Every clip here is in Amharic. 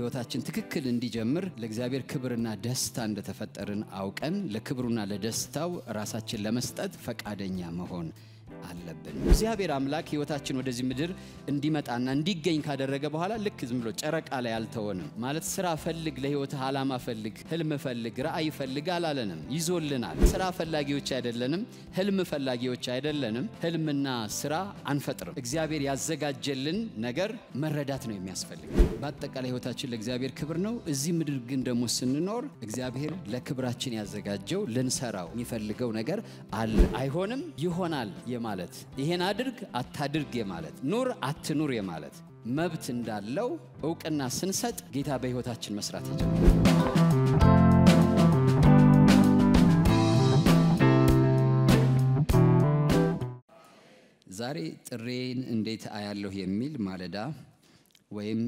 ህይወታችን ትክክል እንዲጀምር ለእግዚአብሔር ክብርና ደስታ እንደተፈጠርን አውቀን ለክብሩና ለደስታው ራሳችን ለመስጠት ፈቃደኛ መሆን አለብን። እግዚአብሔር አምላክ ህይወታችን ወደዚህ ምድር እንዲመጣና እንዲገኝ ካደረገ በኋላ ልክ ዝም ብሎ ጨረቃ ላይ አልተወንም ማለት ስራ ፈልግ፣ ለህይወትህ ዓላማ ፈልግ፣ ህልም ፈልግ፣ ራእይ ፈልግ አላለንም፣ ይዞልናል። ስራ ፈላጊዎች አይደለንም፣ ህልም ፈላጊዎች አይደለንም። ህልምና ስራ አንፈጥርም። እግዚአብሔር ያዘጋጀልን ነገር መረዳት ነው የሚያስፈልግ። በአጠቃላይ ህይወታችን ለእግዚአብሔር ክብር ነው። እዚህ ምድር ግን ደግሞ ስንኖር እግዚአብሔር ለክብራችን ያዘጋጀው ልንሰራው የሚፈልገው ነገር አለ። አይሆንም፣ ይሆናል የማለት የማለት ይሄን አድርግ አታድርግ የማለት ኑር አትኑር የማለት መብት እንዳለው እውቅና ስንሰጥ ጌታ በሕይወታችን መስራት ይጀምራል። ዛሬ ጥሬን እንዴት አያለሁ የሚል ማለዳ ወይም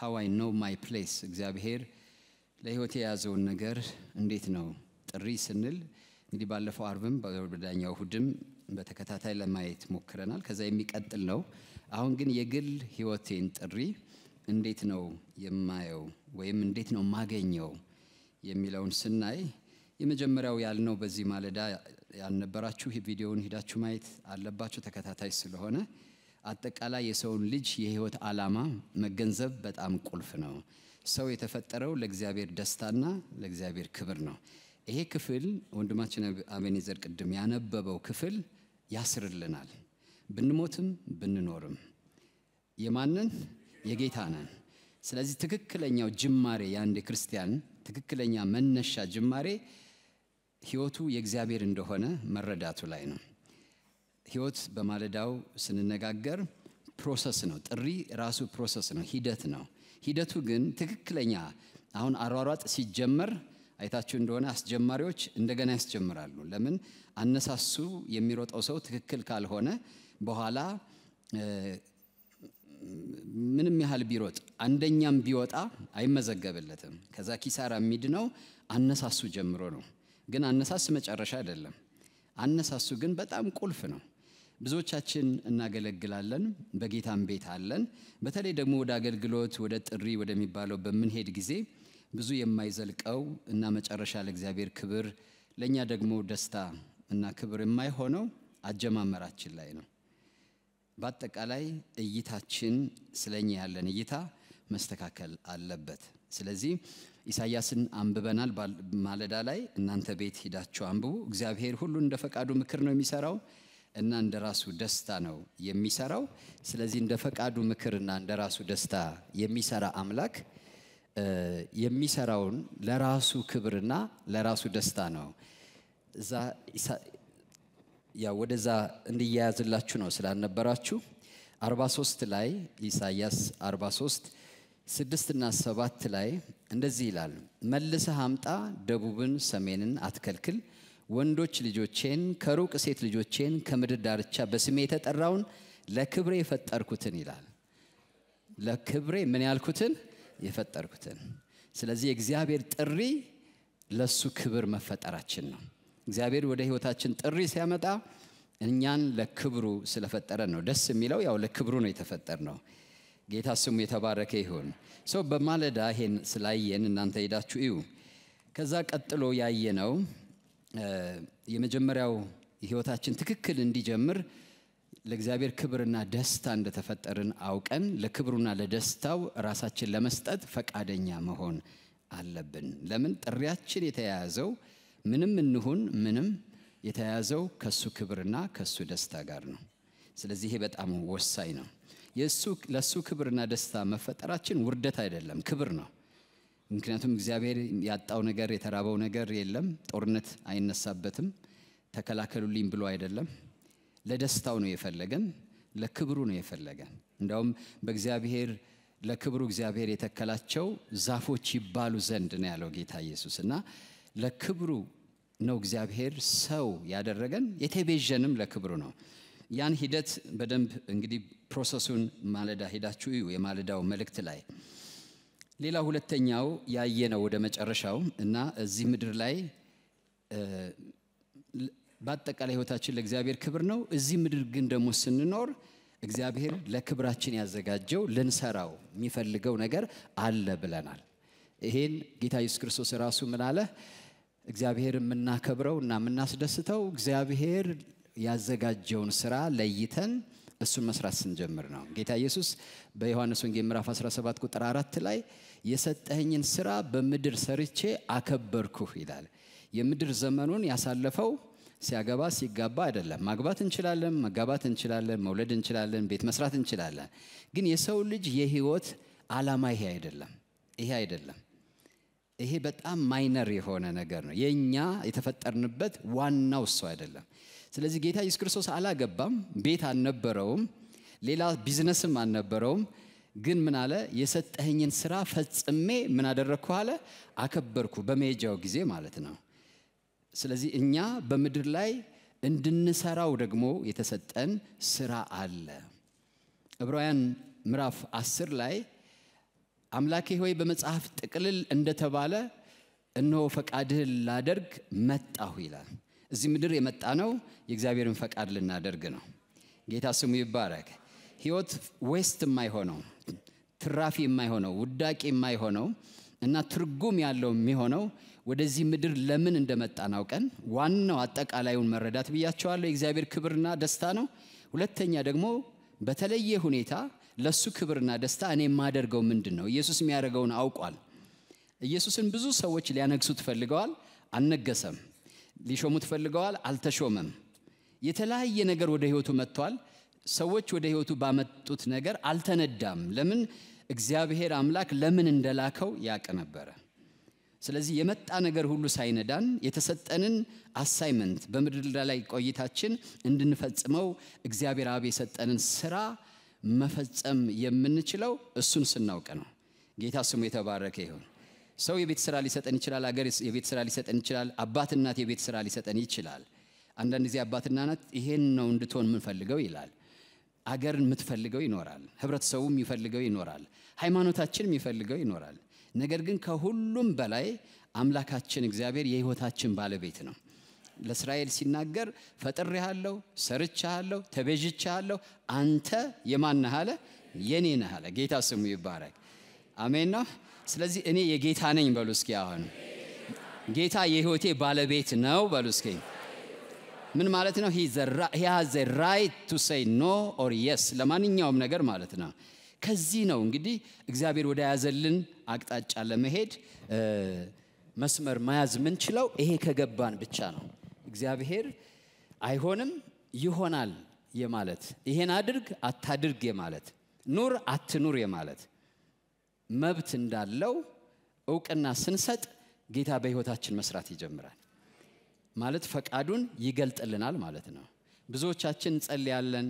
ሀዋይ ኖ ማይ ፕሌስ እግዚአብሔር ለሕይወት የያዘውን ነገር እንዴት ነው ጥሪ ስንል እንግዲህ ባለፈው አርብም በዳኛው እሁድም በተከታታይ ለማየት ሞክረናል። ከዛ የሚቀጥል ነው። አሁን ግን የግል ህይወቴን ጥሪ እንዴት ነው የማየው ወይም እንዴት ነው ማገኘው የሚለውን ስናይ የመጀመሪያው ያልነው በዚህ ማለዳ ያልነበራችሁ ቪዲዮውን ሂዳችሁ ማየት አለባችሁ ተከታታይ ስለሆነ አጠቃላይ የሰውን ልጅ የህይወት ዓላማ መገንዘብ በጣም ቁልፍ ነው። ሰው የተፈጠረው ለእግዚአብሔር ደስታና ለእግዚአብሔር ክብር ነው። ይሄ ክፍል ወንድማችን አቤኔዘር ቅድም ያነበበው ክፍል ያስርልናል። ብንሞትም ብንኖርም የማንን የጌታ ነን። ስለዚህ ትክክለኛው ጅማሬ የአንድ ክርስቲያን ትክክለኛ መነሻ ጅማሬ ህይወቱ የእግዚአብሔር እንደሆነ መረዳቱ ላይ ነው። ህይወት በማለዳው ስንነጋገር ፕሮሰስ ነው። ጥሪ ራሱ ፕሮሰስ ነው፣ ሂደት ነው። ሂደቱ ግን ትክክለኛ አሁን አሯሯጥ ሲጀመር አይታችሁ እንደሆነ አስጀማሪዎች እንደገና ያስጀምራሉ። ለምን አነሳሱ የሚሮጠው ሰው ትክክል ካልሆነ በኋላ ምንም ያህል ቢሮጥ አንደኛም ቢወጣ አይመዘገብለትም። ከዛ ኪሳራ የሚድነው አነሳሱ ጀምሮ ነው። ግን አነሳስ መጨረሻ አይደለም። አነሳሱ ግን በጣም ቁልፍ ነው። ብዙዎቻችን እናገለግላለን፣ በጌታም ቤት አለን። በተለይ ደግሞ ወደ አገልግሎት፣ ወደ ጥሪ ወደሚባለው በምንሄድ ጊዜ ብዙ የማይዘልቀው እና መጨረሻ ለእግዚአብሔር ክብር ለእኛ ደግሞ ደስታ እና ክብር የማይሆነው አጀማመራችን ላይ ነው። በአጠቃላይ እይታችን ስለኛ ያለን እይታ መስተካከል አለበት። ስለዚህ ኢሳያስን አንብበናል። ማለዳ ላይ እናንተ ቤት ሂዳችሁ አንብቡ። እግዚአብሔር ሁሉ እንደ ፈቃዱ ምክር ነው የሚሰራው እና እንደ ራሱ ደስታ ነው የሚሰራው። ስለዚህ እንደ ፈቃዱ ምክርና እንደ ራሱ ደስታ የሚሰራ አምላክ የሚሰራውን ለራሱ ክብርና ለራሱ ደስታ ነው። እዛ ያ ወደዛ እንዲያያዝላችሁ ነው ስላልነበራችሁ 43 ላይ ኢሳያስ 43 ስድስትና ሰባት ላይ እንደዚህ ይላል፣ መልሰህ አምጣ ደቡብን ሰሜንን አትከልክል፣ ወንዶች ልጆቼን ከሩቅ ሴት ልጆቼን ከምድር ዳርቻ በስሜ የተጠራውን ለክብሬ የፈጠርኩትን ይላል። ለክብሬ ምን ያልኩትን የፈጠርኩትን ስለዚህ የእግዚአብሔር ጥሪ ለሱ ክብር መፈጠራችን ነው እግዚአብሔር ወደ ህይወታችን ጥሪ ሲያመጣ እኛን ለክብሩ ስለፈጠረ ነው ደስ የሚለው ያው ለክብሩ ነው የተፈጠር ነው ጌታ ስሙ የተባረከ ይሁን ሰው በማለዳ ይሄን ስላየን እናንተ ሄዳችሁ እዩ ከዛ ቀጥሎ ያየነው የመጀመሪያው ህይወታችን ትክክል እንዲጀምር ለእግዚአብሔር ክብርና ደስታ እንደተፈጠርን አውቀን ለክብሩና ለደስታው ራሳችን ለመስጠት ፈቃደኛ መሆን አለብን። ለምን ጥሪያችን የተያያዘው ምንም እንሁን ምንም የተያያዘው ከሱ ክብርና ከሱ ደስታ ጋር ነው። ስለዚህ ይሄ በጣም ወሳኝ ነው። የእሱ ለእሱ ክብርና ደስታ መፈጠራችን ውርደት አይደለም፣ ክብር ነው። ምክንያቱም እግዚአብሔር ያጣው ነገር የተራበው ነገር የለም፣ ጦርነት አይነሳበትም፣ ተከላከሉልኝ ብሎ አይደለም። ለደስታው ነው የፈለገን፣ ለክብሩ ነው የፈለገን። እንዲያውም በእግዚአብሔር ለክብሩ እግዚአብሔር የተከላቸው ዛፎች ይባሉ ዘንድ ነው ያለው ጌታ ኢየሱስ እና ለክብሩ ነው እግዚአብሔር ሰው ያደረገን፣ የተቤዠንም ለክብሩ ነው። ያን ሂደት በደንብ እንግዲህ ፕሮሰሱን ማለዳ ሄዳችሁ እዩ፣ የማለዳው መልእክት ላይ። ሌላ ሁለተኛው ያየ ነው ወደ መጨረሻው እና እዚህ ምድር ላይ በአጠቃላይ ህይወታችን ለእግዚአብሔር ክብር ነው። እዚህ ምድር ግን ደግሞ ስንኖር እግዚአብሔር ለክብራችን ያዘጋጀው ልንሰራው የሚፈልገው ነገር አለ ብለናል። ይሄን ጌታ ኢየሱስ ክርስቶስ ራሱ ምን አለ? እግዚአብሔር የምናከብረው እና የምናስደስተው እግዚአብሔር ያዘጋጀውን ስራ ለይተን እሱን መስራት ስንጀምር ነው። ጌታ ኢየሱስ በዮሐንስ ወንጌል ምዕራፍ 17 ቁጥር 4 ላይ የሰጠኸኝን ስራ በምድር ሰርቼ አከበርኩህ ይላል። የምድር ዘመኑን ያሳለፈው ሲያገባ ሲጋባ አይደለም። ማግባት እንችላለን፣ መጋባት እንችላለን፣ መውለድ እንችላለን፣ ቤት መስራት እንችላለን። ግን የሰው ልጅ የህይወት ዓላማ ይሄ አይደለም። ይሄ አይደለም። ይሄ በጣም ማይነር የሆነ ነገር ነው። የእኛ የተፈጠርንበት ዋናው እሱ አይደለም። ስለዚህ ጌታ ኢየሱስ ክርስቶስ አላገባም፣ ቤት አልነበረውም፣ ሌላ ቢዝነስም አልነበረውም። ግን ምን አለ? የሰጠኸኝን ስራ ፈጽሜ ምን አደረግኩ አለ? አከበርኩ፣ በመሄጃው ጊዜ ማለት ነው። ስለዚህ እኛ በምድር ላይ እንድንሰራው ደግሞ የተሰጠን ስራ አለ። ዕብራውያን ምዕራፍ አስር ላይ አምላኬ ሆይ በመጽሐፍ ጥቅልል እንደተባለ እነሆ ፈቃድህን ላደርግ መጣሁ ይላል። እዚህ ምድር የመጣ ነው የእግዚአብሔርን ፈቃድ ልናደርግ ነው። ጌታ ስሙ ይባረክ። ህይወት ዌስት የማይሆነው ትራፊ የማይሆነው ውዳቂ የማይሆነው እና ትርጉም ያለው የሚሆነው ወደዚህ ምድር ለምን እንደመጣን አውቀን ዋናው አጠቃላዩን መረዳት ብያቸዋለሁ። የእግዚአብሔር ክብርና ደስታ ነው። ሁለተኛ ደግሞ በተለየ ሁኔታ ለሱ ክብርና ደስታ እኔ የማደርገው ምንድን ነው? ኢየሱስ የሚያደርገውን አውቋል። ኢየሱስን ብዙ ሰዎች ሊያነግሱት ፈልገዋል፣ አልነገሰም። ሊሾሙት ፈልገዋል፣ አልተሾመም። የተለያየ ነገር ወደ ህይወቱ መጥቷል። ሰዎች ወደ ህይወቱ ባመጡት ነገር አልተነዳም። ለምን? እግዚአብሔር አምላክ ለምን እንደላከው ያቅ ነበረ። ስለዚህ የመጣ ነገር ሁሉ ሳይነዳን የተሰጠንን አሳይመንት በምድር ላይ ቆይታችን እንድንፈጽመው እግዚአብሔር አብ የሰጠንን ስራ መፈጸም የምንችለው እሱን ስናውቅ ነው። ጌታ ስሙ የተባረከ ይሁን። ሰው የቤት ስራ ሊሰጠን ይችላል። አገር የቤት ስራ ሊሰጠን ይችላል። አባትናት የቤት ስራ ሊሰጠን ይችላል። አንዳንድ ጊዜ አባትና ይሄን ነው እንድትሆን የምንፈልገው ይላል። አገርን የምትፈልገው ይኖራል። ህብረተሰቡ የሚፈልገው ይኖራል። ሃይማኖታችን የሚፈልገው ይኖራል። ነገር ግን ከሁሉም በላይ አምላካችን እግዚአብሔር የህይወታችን ባለቤት ነው። ለእስራኤል ሲናገር ፈጥሬሃለሁ፣ ሰርቻሃለሁ፣ ተቤዥቻሃለሁ፣ አንተ የማን ነህ አለ? የኔ ነህ አለ። ጌታ ስሙ ይባረክ። አሜን ነው። ስለዚህ እኔ የጌታ ነኝ በሉ እስኪ። አሁን ጌታ የህይወቴ ባለቤት ነው በሉ እስኪ። ምን ማለት ነው? ሂ ሃዝ ራይት ቱ ሴይ ኖ ኦር የስ ለማንኛውም ነገር ማለት ነው። ከዚህ ነው እንግዲህ እግዚአብሔር ወደ ያዘልን አቅጣጫ ለመሄድ መስመር መያዝ ምንችለው ይሄ ከገባን ብቻ ነው። እግዚአብሔር አይሆንም ይሆናል የማለት ይሄን አድርግ አታድርግ የማለት ኑር አትኑር የማለት መብት እንዳለው እውቅና ስንሰጥ ጌታ በህይወታችን መስራት ይጀምራል። ማለት ፈቃዱን ይገልጥልናል ማለት ነው። ብዙዎቻችን እንጸልያለን።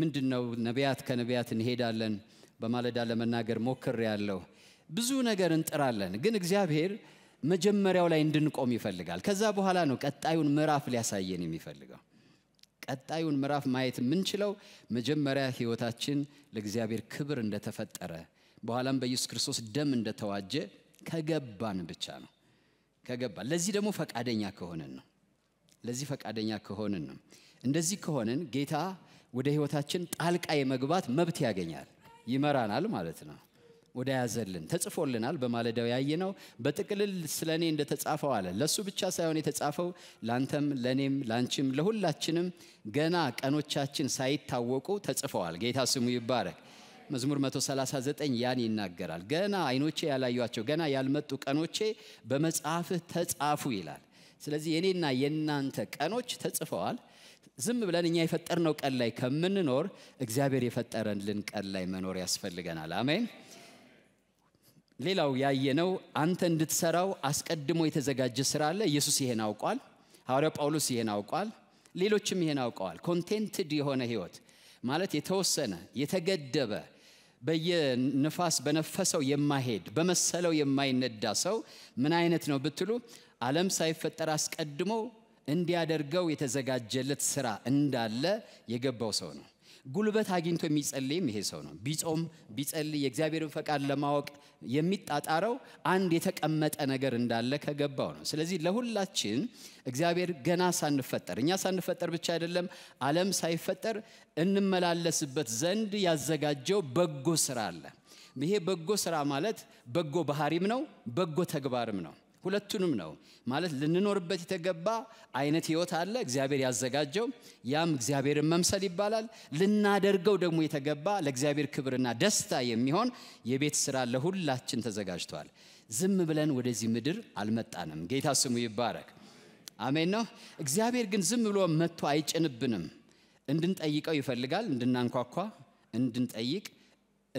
ምንድን ነው ነቢያት ከነቢያት እንሄዳለን በማለዳ ለመናገር ሞክር ያለው ብዙ ነገር እንጥራለን፣ ግን እግዚአብሔር መጀመሪያው ላይ እንድንቆም ይፈልጋል። ከዛ በኋላ ነው ቀጣዩን ምዕራፍ ሊያሳየን የሚፈልገው። ቀጣዩን ምዕራፍ ማየት የምንችለው መጀመሪያ ህይወታችን ለእግዚአብሔር ክብር እንደተፈጠረ በኋላም በኢየሱስ ክርስቶስ ደም እንደተዋጀ ከገባን ብቻ ነው። ከገባን ለዚህ ደግሞ ፈቃደኛ ከሆንን ነው። ለዚህ ፈቃደኛ ከሆንን ነው። እንደዚህ ከሆንን ጌታ ወደ ህይወታችን ጣልቃ የመግባት መብት ያገኛል። ይመራናል ማለት ነው ወደ ያዘልን ተጽፎልናል በማለዳው ያየ ነው በጥቅልል ስለ እኔ እንደተጻፈው አለ ለእሱ ብቻ ሳይሆን የተጻፈው ላንተም ለእኔም ላንቺም ለሁላችንም ገና ቀኖቻችን ሳይታወቁ ተጽፈዋል ጌታ ስሙ ይባረክ መዝሙር 139 ያን ይናገራል ገና አይኖቼ ያላዩቸው ገና ያልመጡ ቀኖቼ በመጽሐፍህ ተጻፉ ይላል ስለዚህ የኔና የእናንተ ቀኖች ተጽፈዋል ዝም ብለን እኛ የፈጠርነው ቀን ላይ ከምንኖር እግዚአብሔር የፈጠረልን ቀን ላይ መኖር ያስፈልገናል አሜን ሌላው ያየነው አንተ እንድትሰራው አስቀድሞ የተዘጋጀ ስራ አለ ኢየሱስ ይሄን አውቋል ሐዋርያው ጳውሎስ ይሄን አውቋል ሌሎችም ይሄን አውቀዋል ኮንቴንትድ የሆነ ህይወት ማለት የተወሰነ የተገደበ በየንፋስ በነፈሰው የማይሄድ በመሰለው የማይነዳ ሰው ምን አይነት ነው ብትሉ ዓለም ሳይፈጠር አስቀድሞ እንዲያደርገው የተዘጋጀለት ስራ እንዳለ የገባው ሰው ነው። ጉልበት አግኝቶ የሚጸልይም ይሄ ሰው ነው። ቢጾም ቢጸልይ የእግዚአብሔርን ፈቃድ ለማወቅ የሚጣጣረው አንድ የተቀመጠ ነገር እንዳለ ከገባው ነው። ስለዚህ ለሁላችን እግዚአብሔር ገና ሳንፈጠር እኛ ሳንፈጠር ብቻ አይደለም ዓለም ሳይፈጠር እንመላለስበት ዘንድ ያዘጋጀው በጎ ስራ አለ። ይሄ በጎ ስራ ማለት በጎ ባህሪም ነው፣ በጎ ተግባርም ነው። ሁለቱንም ነው ማለት ልንኖርበት የተገባ አይነት ህይወት አለ እግዚአብሔር ያዘጋጀው ያም እግዚአብሔርን መምሰል ይባላል ልናደርገው ደግሞ የተገባ ለእግዚአብሔር ክብርና ደስታ የሚሆን የቤት ስራ ለሁላችን ተዘጋጅቷል ዝም ብለን ወደዚህ ምድር አልመጣንም ጌታ ስሙ ይባረክ አሜን ነው እግዚአብሔር ግን ዝም ብሎ መጥቶ አይጭንብንም እንድንጠይቀው ይፈልጋል እንድናንኳኳ እንድንጠይቅ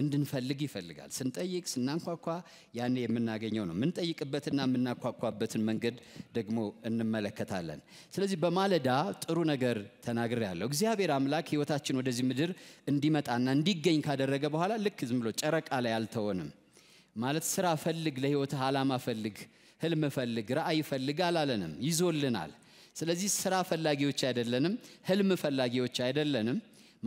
እንድንፈልግ ይፈልጋል። ስንጠይቅ፣ ስናንኳኳ ያን የምናገኘው ነው። የምንጠይቅበትና የምናኳኳበትን መንገድ ደግሞ እንመለከታለን። ስለዚህ በማለዳ ጥሩ ነገር ተናግር ያለው እግዚአብሔር አምላክ ሕይወታችን ወደዚህ ምድር እንዲመጣና እንዲገኝ ካደረገ በኋላ ልክ ዝም ብሎ ጨረቃ ላይ አልተወንም ማለት ስራ ፈልግ፣ ለሕይወትህ ዓላማ ፈልግ፣ ህልም ፈልግ፣ ራእይ ፈልግ አላለንም፣ ይዞልናል። ስለዚህ ስራ ፈላጊዎች አይደለንም፣ ህልም ፈላጊዎች አይደለንም።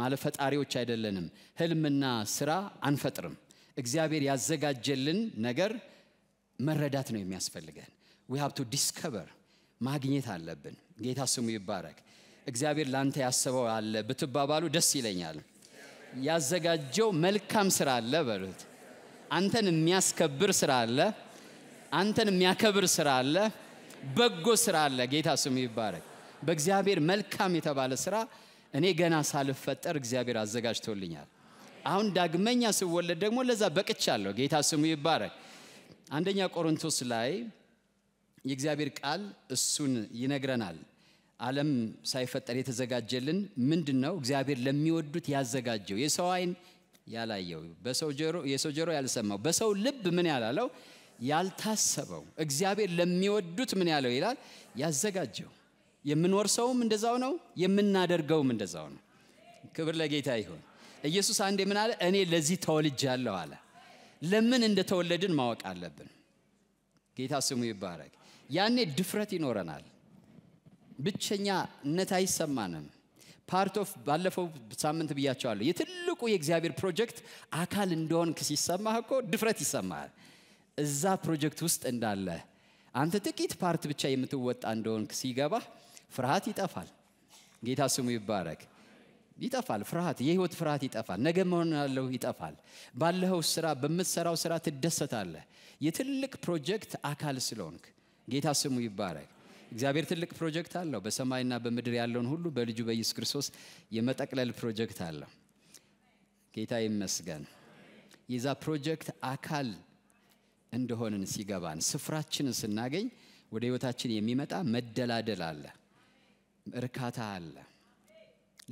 ማለት ፈጣሪዎች አይደለንም። ህልምና ስራ አንፈጥርም። እግዚአብሔር ያዘጋጀልን ነገር መረዳት ነው የሚያስፈልገን። ዊ ሃብ ቱ ዲስከቨር ማግኘት አለብን። ጌታ ስሙ ይባረክ። እግዚአብሔር ላንተ ያስበው አለ ብትባባሉ ደስ ይለኛል። ያዘጋጀው መልካም ስራ አለ በሉት። አንተን የሚያስከብር ስራ አለ። አንተን የሚያከብር ስራ አለ። በጎ ስራ አለ። ጌታ ስሙ ይባረክ። በእግዚአብሔር መልካም የተባለ ስራ እኔ ገና ሳልፈጠር እግዚአብሔር አዘጋጅቶልኛል። አሁን ዳግመኛ ስወለድ ደግሞ ለዛ በቅቻለሁ። ጌታ ስሙ ይባረክ። አንደኛ ቆሮንቶስ ላይ የእግዚአብሔር ቃል እሱን ይነግረናል። ዓለም ሳይፈጠር የተዘጋጀልን ምንድን ነው? እግዚአብሔር ለሚወዱት ያዘጋጀው የሰው አይን ያላየው የሰው ጆሮ ያልሰማው በሰው ልብ ምን ያላለው ያልታሰበው እግዚአብሔር ለሚወዱት ምን ያለው ይላል ያዘጋጀው የምንወርሰውም እንደዛው ነው፣ የምናደርገውም እንደዛው ነው። ክብር ለጌታ ይሁን። ኢየሱስ አንዴ ምን አለ? እኔ ለዚህ ተወልጃለሁ አለ። ለምን እንደተወለድን ማወቅ አለብን። ጌታ ስሙ ይባረክ። ያኔ ድፍረት ይኖረናል። ብቸኛ እነት አይሰማንም። ፓርት ኦፍ ባለፈው ሳምንት ብያቸዋለሁ። የትልቁ የእግዚአብሔር ፕሮጀክት አካል እንደሆንክ ሲሰማህ እኮ ድፍረት ይሰማል። እዛ ፕሮጀክት ውስጥ እንዳለ አንተ ጥቂት ፓርት ብቻ የምትወጣ እንደሆንክ ሲገባህ ፍርሃት ይጠፋል። ጌታ ስሙ ይባረክ። ይጠፋል ፍርሃት፣ የህይወት ፍርሃት ይጠፋል። ነገ መሆን ያለው ይጠፋል። ባለኸው ስራ፣ በምትሰራው ስራ ትደሰታለህ። የትልቅ ፕሮጀክት አካል ስለሆንክ ጌታ ስሙ ይባረክ። እግዚአብሔር ትልቅ ፕሮጀክት አለው። በሰማይና በምድር ያለውን ሁሉ በልጁ በኢየሱስ ክርስቶስ የመጠቅለል ፕሮጀክት አለው። ጌታ ይመስገን። የዛ ፕሮጀክት አካል እንደሆንን ሲገባን፣ ስፍራችንን ስናገኝ ወደ ህይወታችን የሚመጣ መደላደል አለ። እርካታ አለ።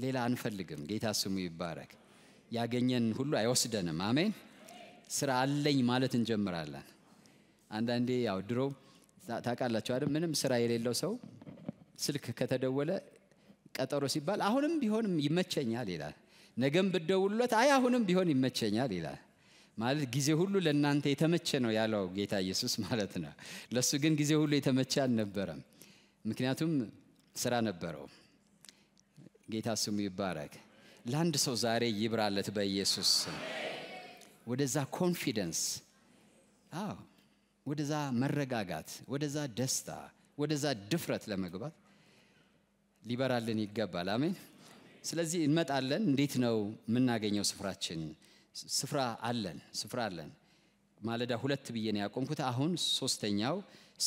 ሌላ አንፈልግም። ጌታ ስሙ ይባረክ። ያገኘን ሁሉ አይወስደንም። አሜን። ስራ አለኝ ማለት እንጀምራለን። አንዳንዴ ያው ድሮ ታውቃላችሁ አይደል? ምንም ስራ የሌለው ሰው ስልክ ከተደወለ ቀጠሮ ሲባል አሁንም ቢሆን ይመቸኛል ይላል። ነገም ብደውሉለት አይ አሁንም ቢሆን ይመቸኛል ይላል። ማለት ጊዜ ሁሉ ለእናንተ የተመቸ ነው ያለው ጌታ ኢየሱስ ማለት ነው። ለእሱ ግን ጊዜ ሁሉ የተመቸ አልነበረም። ምክንያቱም ስራ ነበረው። ጌታ ስሙ ይባረክ። ለአንድ ሰው ዛሬ ይብራለት በኢየሱስ ስም። ወደዛ ኮንፊደንስ፣ አዎ ወደዛ መረጋጋት፣ ወደዛ ደስታ፣ ወደዛ ድፍረት ለመግባት ሊበራልን ይገባል። አሜን። ስለዚህ እንመጣለን። እንዴት ነው የምናገኘው? ስፍራችን ስፍራ አለን፣ ስፍራ አለን። ማለዳ ሁለት ብዬ ነው ያቆምኩት። አሁን ሶስተኛው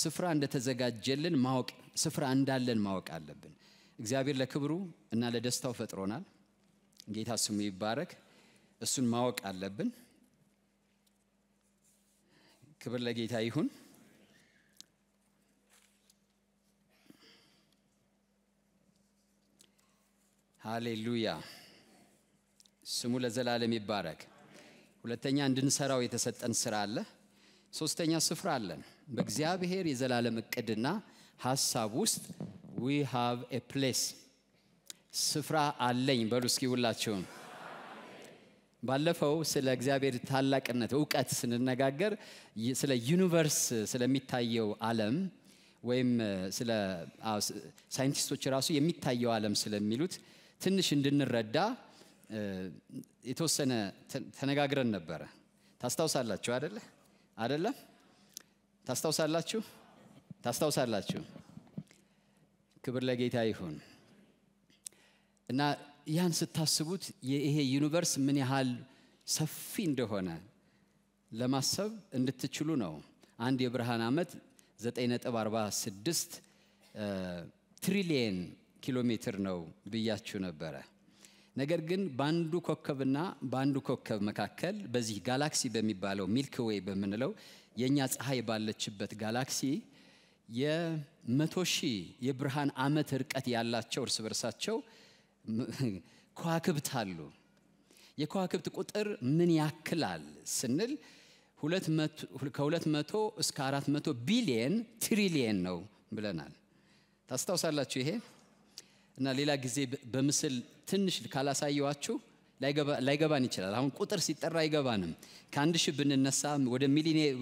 ስፍራ እንደተዘጋጀልን ማወቅ ስፍራ እንዳለን ማወቅ አለብን። እግዚአብሔር ለክብሩ እና ለደስታው ፈጥሮናል። ጌታ ስሙ ይባረክ። እሱን ማወቅ አለብን። ክብር ለጌታ ይሁን። ሃሌሉያ ስሙ ለዘላለም ይባረክ። ሁለተኛ እንድንሰራው የተሰጠን ስራ አለ። ሶስተኛ ስፍራ አለን። በእግዚአብሔር የዘላለም እቅድና ሀሳብ ውስጥ ዊ ሃቭ ኤ ፕሌስ ስፍራ አለኝ በሉ እስኪ ሁላችሁም። ባለፈው ስለ እግዚአብሔር ታላቅነት እውቀት ስንነጋገር ስለ ዩኒቨርስ ስለሚታየው አለም ወይም ስለ ሳይንቲስቶች ራሱ የሚታየው አለም ስለሚሉት ትንሽ እንድንረዳ የተወሰነ ተነጋግረን ነበረ። ታስታውሳላችሁ አደለ? አደለም? ታስታውሳላችሁ ታስታውሳላችሁ ክብር ለጌታ ይሁን እና ያን ስታስቡት ይሄ ዩኒቨርስ ምን ያህል ሰፊ እንደሆነ ለማሰብ እንድትችሉ ነው አንድ የብርሃን ዓመት 946 ትሪሊየን ኪሎ ሜትር ነው ብያችሁ ነበረ ነገር ግን በአንዱ ኮከብና በአንዱ ኮከብ መካከል በዚህ ጋላክሲ በሚባለው ሚልክ ዌይ በምንለው የእኛ ፀሐይ ባለችበት ጋላክሲ የመቶ ሺህ የብርሃን ዓመት ርቀት ያላቸው እርስ በርሳቸው ከዋክብት አሉ። የከዋክብት ቁጥር ምን ያክላል ስንል ከሁለት መቶ እስከ አራት መቶ ቢሊየን ትሪሊየን ነው ብለናል። ታስታውሳላችሁ ይሄ እና ሌላ ጊዜ በምስል ትንሽ ካላሳየዋችሁ ላይገባን ይችላል። አሁን ቁጥር ሲጠራ አይገባንም። ከአንድ ሺህ ብንነሳ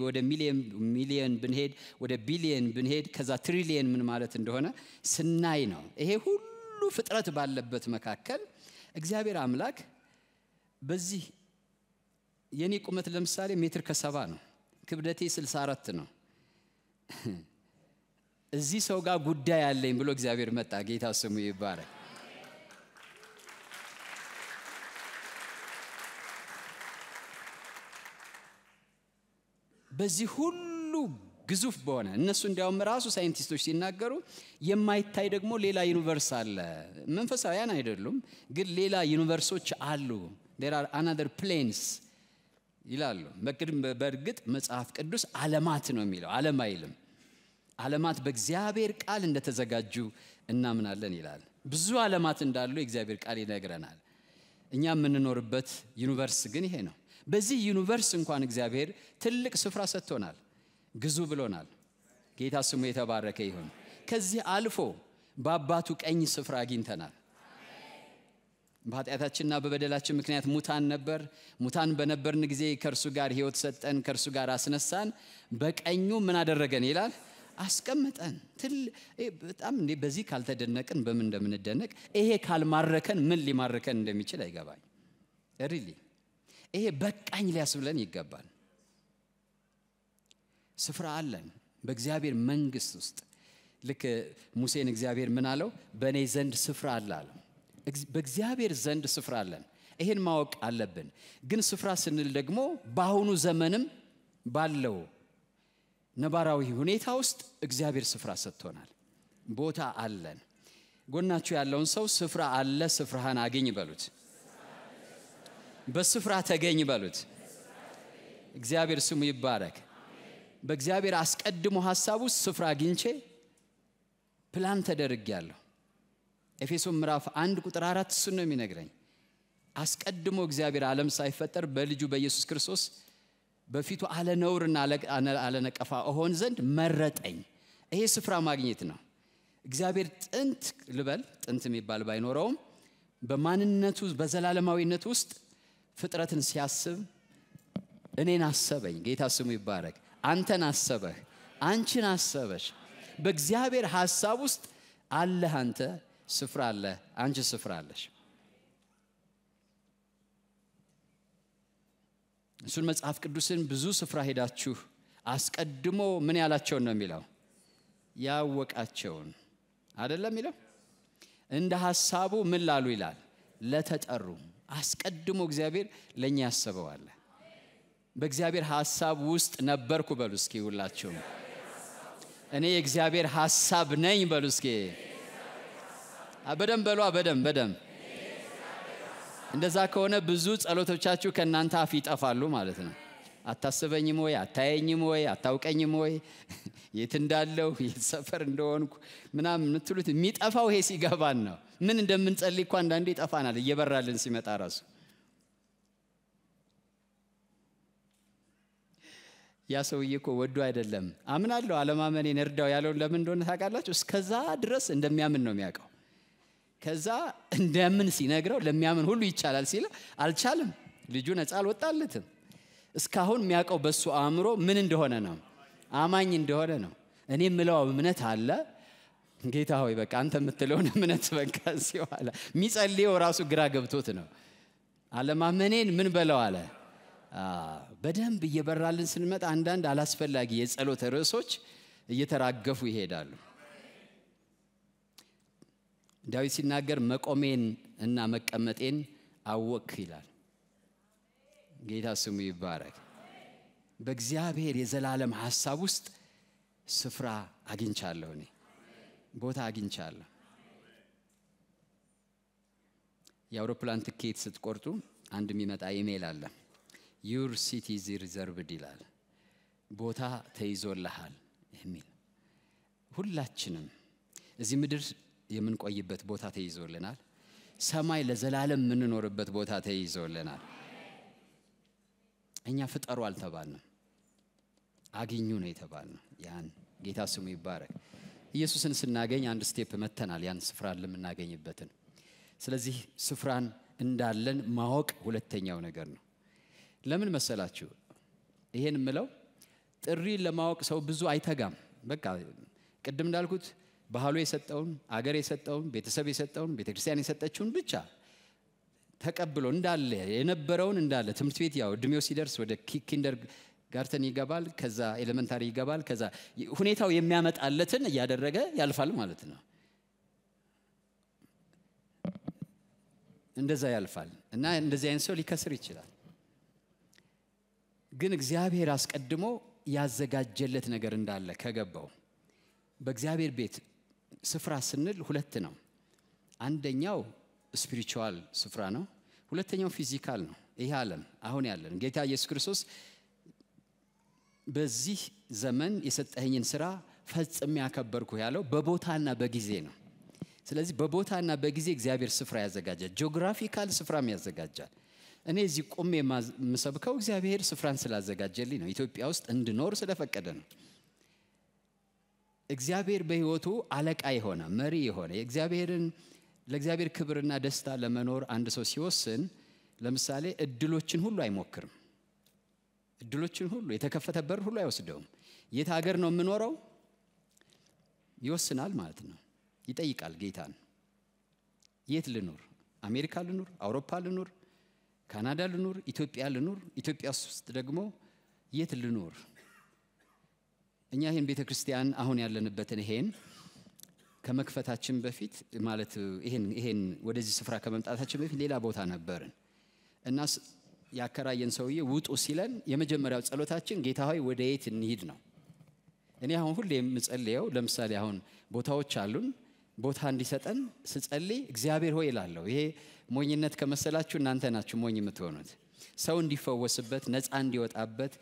ወደ ሚሊየን ብንሄድ ወደ ቢሊየን ብንሄድ ከዛ ትሪሊየን ምን ማለት እንደሆነ ስናይ ነው። ይሄ ሁሉ ፍጥረት ባለበት መካከል እግዚአብሔር አምላክ በዚህ የኔ ቁመት ለምሳሌ ሜትር ከሰባ ነው። ክብደቴ 64 ነው። እዚህ ሰው ጋር ጉዳይ አለኝ ብሎ እግዚአብሔር መጣ። ጌታ ስሙ ይባረክ። በዚህ ሁሉ ግዙፍ በሆነ እነሱ እንዲያውም ራሱ ሳይንቲስቶች ሲናገሩ የማይታይ ደግሞ ሌላ ዩኒቨርስ አለ። መንፈሳውያን አይደሉም፣ ግን ሌላ ዩኒቨርሶች አሉ። ዴር አናደር ፕሌንስ ይላሉ። በእርግጥ መጽሐፍ ቅዱስ አለማት ነው የሚለው፣ አለም አይልም። አለማት በእግዚአብሔር ቃል እንደተዘጋጁ እናምናለን ይላል። ብዙ አለማት እንዳሉ የእግዚአብሔር ቃል ይነግረናል። እኛ የምንኖርበት ዩኒቨርስ ግን ይሄ ነው። በዚህ ዩኒቨርስ እንኳን እግዚአብሔር ትልቅ ስፍራ ሰጥቶናል ግዙ ብሎናል ጌታ ስሙ የተባረከ ይሁን ከዚህ አልፎ በአባቱ ቀኝ ስፍራ አግኝተናል በኃጢአታችንና በበደላችን ምክንያት ሙታን ነበር ሙታን በነበርን ጊዜ ከእርሱ ጋር ህይወት ሰጠን ከእርሱ ጋር አስነሳን በቀኙ ምን አደረገን ይላል አስቀምጠን በጣም እንዴ በዚህ ካልተደነቅን በምን እንደምንደነቅ ይሄ ካልማረከን ምን ሊማርከን እንደሚችል አይገባኝ ሪሊ ይሄ በቃኝ ሊያስብለን ይገባል። ስፍራ አለን በእግዚአብሔር መንግስት ውስጥ። ልክ ሙሴን እግዚአብሔር ምን አለው? በእኔ ዘንድ ስፍራ አለ አለ። በእግዚአብሔር ዘንድ ስፍራ አለን። ይሄን ማወቅ አለብን። ግን ስፍራ ስንል ደግሞ በአሁኑ ዘመንም ባለው ነባራዊ ሁኔታ ውስጥ እግዚአብሔር ስፍራ ሰጥቶናል። ቦታ አለን። ጎናችሁ ያለውን ሰው ስፍራ አለ፣ ስፍራህን አገኝ በሉት። በስፍራ ተገኝ በሉት። እግዚአብሔር ስሙ ይባረክ። በእግዚአብሔር አስቀድሞ ሀሳብ ስፍራ አግኝቼ ፕላን ያለው ኤፌሶን ምዕራፍ አንድ ቁጥር አራት እሱን ነው የሚነግረኝ። አስቀድሞ እግዚአብሔር ዓለም ሳይፈጠር በልጁ በኢየሱስ ክርስቶስ በፊቱ አለ ነውርና አለ ነቀፋ እሆን ዘንድ መረጠኝ። ይሄ ስፍራ ማግኘት ነው። እግዚአብሔር ጥንት ልበል ጥንት የሚባል ባይኖረውም በማንነቱ በዘላለማዊነት ውስጥ ፍጥረትን ሲያስብ እኔን አሰበኝ። ጌታ ስሙ ይባረክ። አንተን አሰበህ፣ አንቺን አሰበች በእግዚአብሔር ሀሳብ ውስጥ አለህ አንተ ስፍራ አለ አንቺ ስፍራ አለሽ። እሱን መጽሐፍ ቅዱስን ብዙ ስፍራ ሄዳችሁ አስቀድሞ ምን ያላቸውን ነው የሚለው ያወቃቸውን አይደለም የሚለው እንደ ሀሳቡ ምን ላሉ ይላል ለተጠሩ አስቀድሞ እግዚአብሔር ለእኛ ያሰበዋል። በእግዚአብሔር ሀሳብ ውስጥ ነበርኩ በሉ እስኪ ሁላችሁም። እኔ የእግዚአብሔር ሀሳብ ነኝ በሉ እስኪ በደም በሏ በደም በደም እንደዛ ከሆነ ብዙ ጸሎቶቻችሁ ከእናንተ አፍ ይጠፋሉ ማለት ነው። አታስበኝም ወይ? አታየኝም ወይ? አታውቀኝም ወይ? የት እንዳለው የት ሰፈር እንደሆንኩ ምናምን የምትሉት የሚጠፋው ይሄ ሲገባን ነው። ምን እንደምንጸልይ እኳ አንዳንዴ ይጠፋናል፣ እየበራልን ሲመጣ ራሱ ያ ሰውዬ እኮ ወዶ አይደለም። አምናለሁ አለማመኔን እርዳው ያለውን ለምን እንደሆነ ታውቃላችሁ? እስከዛ ድረስ እንደሚያምን ነው የሚያውቀው። ከዛ እንደምን ሲነግረው ለሚያምን ሁሉ ይቻላል ሲለ አልቻልም። ልጁ ነፃ አልወጣለትም። እስካሁን የሚያውቀው በሱ አእምሮ ምን እንደሆነ ነው አማኝ እንደሆነ ነው እኔ የምለው እምነት አለ ጌታ ሆይ በቃ አንተ የምትለውን እምነት በቃ ሲኋላ የሚጸልየው ራሱ ግራ ገብቶት ነው አለማመኔን ምን በለው አለ በደንብ እየበራልን ስንመጣ አንዳንድ አላስፈላጊ የጸሎት ርዕሶች እየተራገፉ ይሄዳሉ ዳዊት ሲናገር መቆሜን እና መቀመጤን አወክ ይላል ጌታ ስሙ ይባረክ። በእግዚአብሔር የዘላለም ሐሳብ ውስጥ ስፍራ አግኝቻለሁ፣ እኔ ቦታ አግኝቻለሁ። የአውሮፕላን ትኬት ስትቆርጡ አንድ የሚመጣ ኢሜይል አለ። ዩር ሲቲ ዚ ሪዘርቭድ ይላል፣ ቦታ ተይዞልሃል የሚል ሁላችንም እዚህ ምድር የምንቆይበት ቦታ ተይዞልናል። ሰማይ ለዘላለም የምንኖርበት ቦታ ተይዞልናል። እኛ ፍጠሩ አልተባልንም፣ አግኙ ነው የተባልነው። ያን ጌታ ስሙ ይባረክ። ኢየሱስን ስናገኝ አንድ ስቴፕ መተናል፣ ያን ስፍራን ለምናገኝበትን። ስለዚህ ስፍራን እንዳለን ማወቅ ሁለተኛው ነገር ነው። ለምን መሰላችሁ ይሄን ምለው? ጥሪ ለማወቅ ሰው ብዙ አይተጋም። በቃ ቅድም እንዳልኩት ባህሉ የሰጠውን አገር የሰጠውን ቤተሰብ የሰጠውን ቤተክርስቲያን የሰጠችውን ብቻ ተቀብሎ እንዳለ የነበረውን እንዳለ ትምህርት ቤት ያው እድሜው ሲደርስ ወደ ኪንደር ጋርተን ይገባል፣ ከዛ ኤሌመንታሪ ይገባል፣ ከዛ ሁኔታው የሚያመጣለትን እያደረገ ያልፋል ማለት ነው። እንደዛ ያልፋል እና እንደዚህ አይነት ሰው ሊከስር ይችላል። ግን እግዚአብሔር አስቀድሞ ያዘጋጀለት ነገር እንዳለ ከገባው በእግዚአብሔር ቤት ስፍራ ስንል ሁለት ነው። አንደኛው ስፒሪቹዋል ስፍራ ነው። ሁለተኛው ፊዚካል ነው። ይህ ዓለም አሁን ያለን ጌታ ኢየሱስ ክርስቶስ በዚህ ዘመን የሰጠኸኝን ስራ ፈጽሜ ያከበርኩ ያለው በቦታና በጊዜ ነው። ስለዚህ በቦታና በጊዜ እግዚአብሔር ስፍራ ያዘጋጃል፣ ጂኦግራፊካል ስፍራም ያዘጋጃል። እኔ እዚህ ቁሜ የምሰብከው እግዚአብሔር ስፍራን ስላዘጋጀልኝ ነው። ኢትዮጵያ ውስጥ እንድኖር ስለፈቀደ ነው። እግዚአብሔር በህይወቱ አለቃ የሆነ መሪ የሆነ የእግዚአብሔርን ለእግዚአብሔር ክብርና ደስታ ለመኖር አንድ ሰው ሲወስን ለምሳሌ እድሎችን ሁሉ አይሞክርም። እድሎችን ሁሉ የተከፈተ በር ሁሉ አይወስደውም። የት ሀገር ነው የምኖረው ይወስናል ማለት ነው። ይጠይቃል ጌታን። የት ልኑር? አሜሪካ ልኑር? አውሮፓ ልኑር? ካናዳ ልኑር? ኢትዮጵያ ልኑር? ኢትዮጵያ ውስጥ ደግሞ የት ልኑር? እኛ ይህን ቤተ ክርስቲያን አሁን ያለንበትን ይሄን ከመክፈታችን በፊት ማለት ይሄን ወደዚህ ስፍራ ከመምጣታችን በፊት ሌላ ቦታ ነበርን እና ያከራየን ሰውዬ ውጡ ሲለን የመጀመሪያው ጸሎታችን ጌታ ሆይ ወደ የት እንሂድ ነው። እኔ አሁን ሁሌ የምጸልየው ለምሳሌ አሁን ቦታዎች አሉን ቦታ እንዲሰጠን ስጸልይ እግዚአብሔር ሆይ እላለሁ። ይሄ ሞኝነት ከመሰላችሁ እናንተ ናችሁ ሞኝ የምትሆኑት። ሰው እንዲፈወስበት፣ ነፃ እንዲወጣበት፣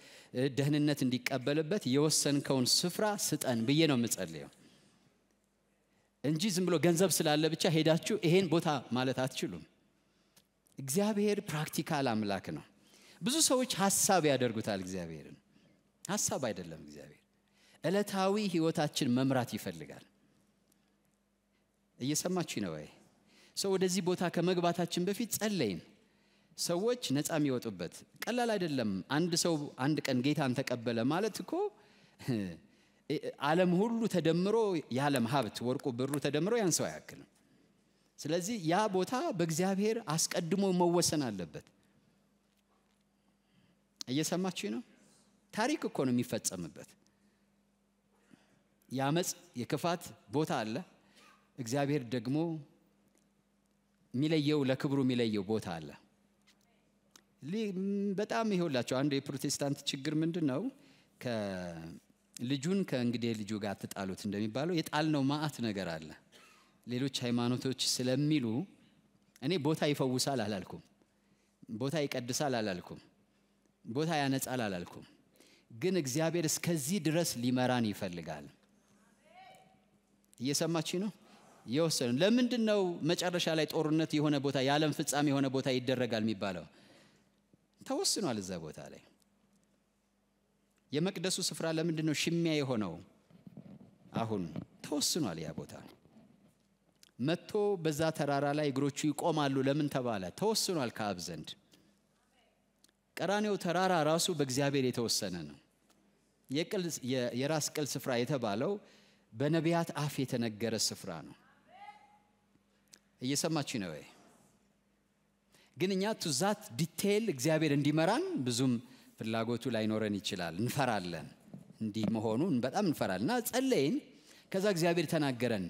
ደህንነት እንዲቀበልበት የወሰንከውን ስፍራ ስጠን ብዬ ነው የምጸልየው። እንጂ ዝም ብሎ ገንዘብ ስላለ ብቻ ሄዳችሁ ይሄን ቦታ ማለት አትችሉም። እግዚአብሔር ፕራክቲካል አምላክ ነው። ብዙ ሰዎች ሀሳብ ያደርጉታል እግዚአብሔርን። ሀሳብ አይደለም እግዚአብሔር። ዕለታዊ ህይወታችን መምራት ይፈልጋል። እየሰማችሁ ነው ወይ? ሰው ወደዚህ ቦታ ከመግባታችን በፊት ጸለይን። ሰዎች ነፃ የሚወጡበት ቀላል አይደለም። አንድ ሰው አንድ ቀን ጌታን ተቀበለ ማለት እኮ ዓለም ሁሉ ተደምሮ የዓለም ሀብት ወርቁ ብሩ ተደምሮ ያን ሰው አያክልም። ስለዚህ ያ ቦታ በእግዚአብሔር አስቀድሞ መወሰን አለበት። እየሰማችሁ ነው? ታሪክ እኮ ነው የሚፈጸምበት። የአመፅ የክፋት ቦታ አለ። እግዚአብሔር ደግሞ የሚለየው ለክብሩ የሚለየው ቦታ አለ። በጣም ይኸውላቸው አንዱ የፕሮቴስታንት ችግር ምንድን ነው? ልጁን ከእንግዲህ ልጁ ጋር ትጣሉት እንደሚባለው የጣልነው ማአት ነገር አለ። ሌሎች ሃይማኖቶች ስለሚሉ እኔ ቦታ ይፈውሳል አላልኩም፣ ቦታ ይቀድሳል አላልኩም፣ ቦታ ያነጻል አላልኩም። ግን እግዚአብሔር እስከዚህ ድረስ ሊመራን ይፈልጋል። እየሰማች ነው። የወሰኑ ለምንድን ነው መጨረሻ ላይ ጦርነት የሆነ ቦታ የዓለም ፍጻሜ የሆነ ቦታ ይደረጋል የሚባለው? ተወስኗል እዛ ቦታ ላይ የመቅደሱ ስፍራ ለምንድን ነው ሽሚያ የሆነው? አሁን ተወስኗል። ያ ቦታ መጥቶ በዛ ተራራ ላይ እግሮቹ ይቆማሉ። ለምን ተባለ? ተወስኗል ከአብ ዘንድ። ቀራኔው ተራራ ራሱ በእግዚአብሔር የተወሰነ ነው። የራስ ቅል ስፍራ የተባለው በነቢያት አፍ የተነገረ ስፍራ ነው። እየሰማችሁ ነው ወይ? ግን እኛ ዲቴይል እግዚአብሔር እንዲመራን ብዙም ፍላጎቱ ላይኖረን ይችላል። እንፈራለን፣ እንዲህ መሆኑን በጣም እንፈራለን። እና ጸለይን፣ ከዛ እግዚአብሔር ተናገረን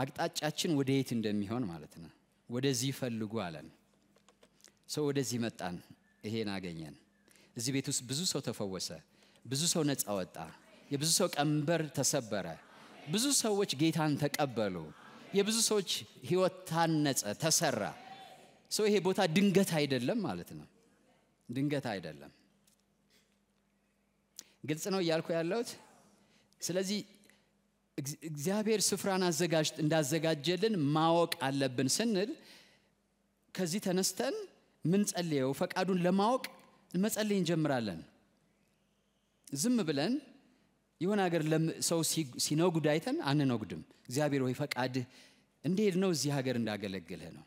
አቅጣጫችን ወደ የት እንደሚሆን ማለት ነው። ወደዚህ ፈልጉ አለን። ሰው ወደዚህ መጣን፣ ይሄን አገኘን። እዚህ ቤት ውስጥ ብዙ ሰው ተፈወሰ፣ ብዙ ሰው ነፃ ወጣ፣ የብዙ ሰው ቀንበር ተሰበረ፣ ብዙ ሰዎች ጌታን ተቀበሉ፣ የብዙ ሰዎች ህይወት ታነጸ፣ ተሰራ። ሰው ይሄ ቦታ ድንገት አይደለም ማለት ነው። ድንገት አይደለም። ግልጽ ነው እያልኩ ያለሁት። ስለዚህ እግዚአብሔር ስፍራን አዘጋጅ እንዳዘጋጀልን ማወቅ አለብን ስንል ከዚህ ተነስተን ምንጸልየው ፈቃዱን ለማወቅ መጸለይ እንጀምራለን። ዝም ብለን የሆነ ሀገር ሰው ሲነጉድ አይተን አንነጉድም። እግዚአብሔር ወይ ፈቃድህ እንዴት ነው እዚህ ሀገር እንዳገለግልህ ነው።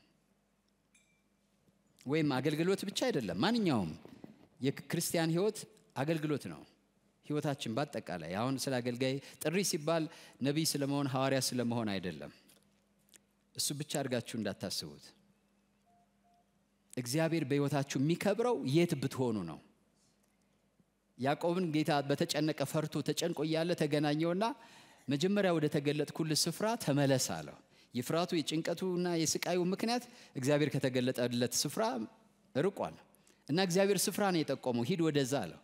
ወይም አገልግሎት ብቻ አይደለም፣ ማንኛውም የክርስቲያን ህይወት አገልግሎት ነው። ህይወታችን በአጠቃላይ አሁን ስለ አገልጋይ ጥሪ ሲባል ነቢይ ስለመሆን ሐዋርያ ስለመሆን አይደለም እሱ ብቻ አድርጋችሁ እንዳታስቡት እግዚአብሔር በህይወታችሁ የሚከብረው የት ብትሆኑ ነው ያዕቆብን ጌታ በተጨነቀ ፈርቶ ተጨንቆ እያለ ተገናኘውና መጀመሪያ ወደ ተገለጥኩልህ ስፍራ ተመለስ አለው የፍርሃቱ የጭንቀቱና የስቃዩ ምክንያት እግዚአብሔር ከተገለጠለት ስፍራ ርቋል እና እግዚአብሔር ስፍራ ነው የጠቆመው ሂድ ወደዛ አለው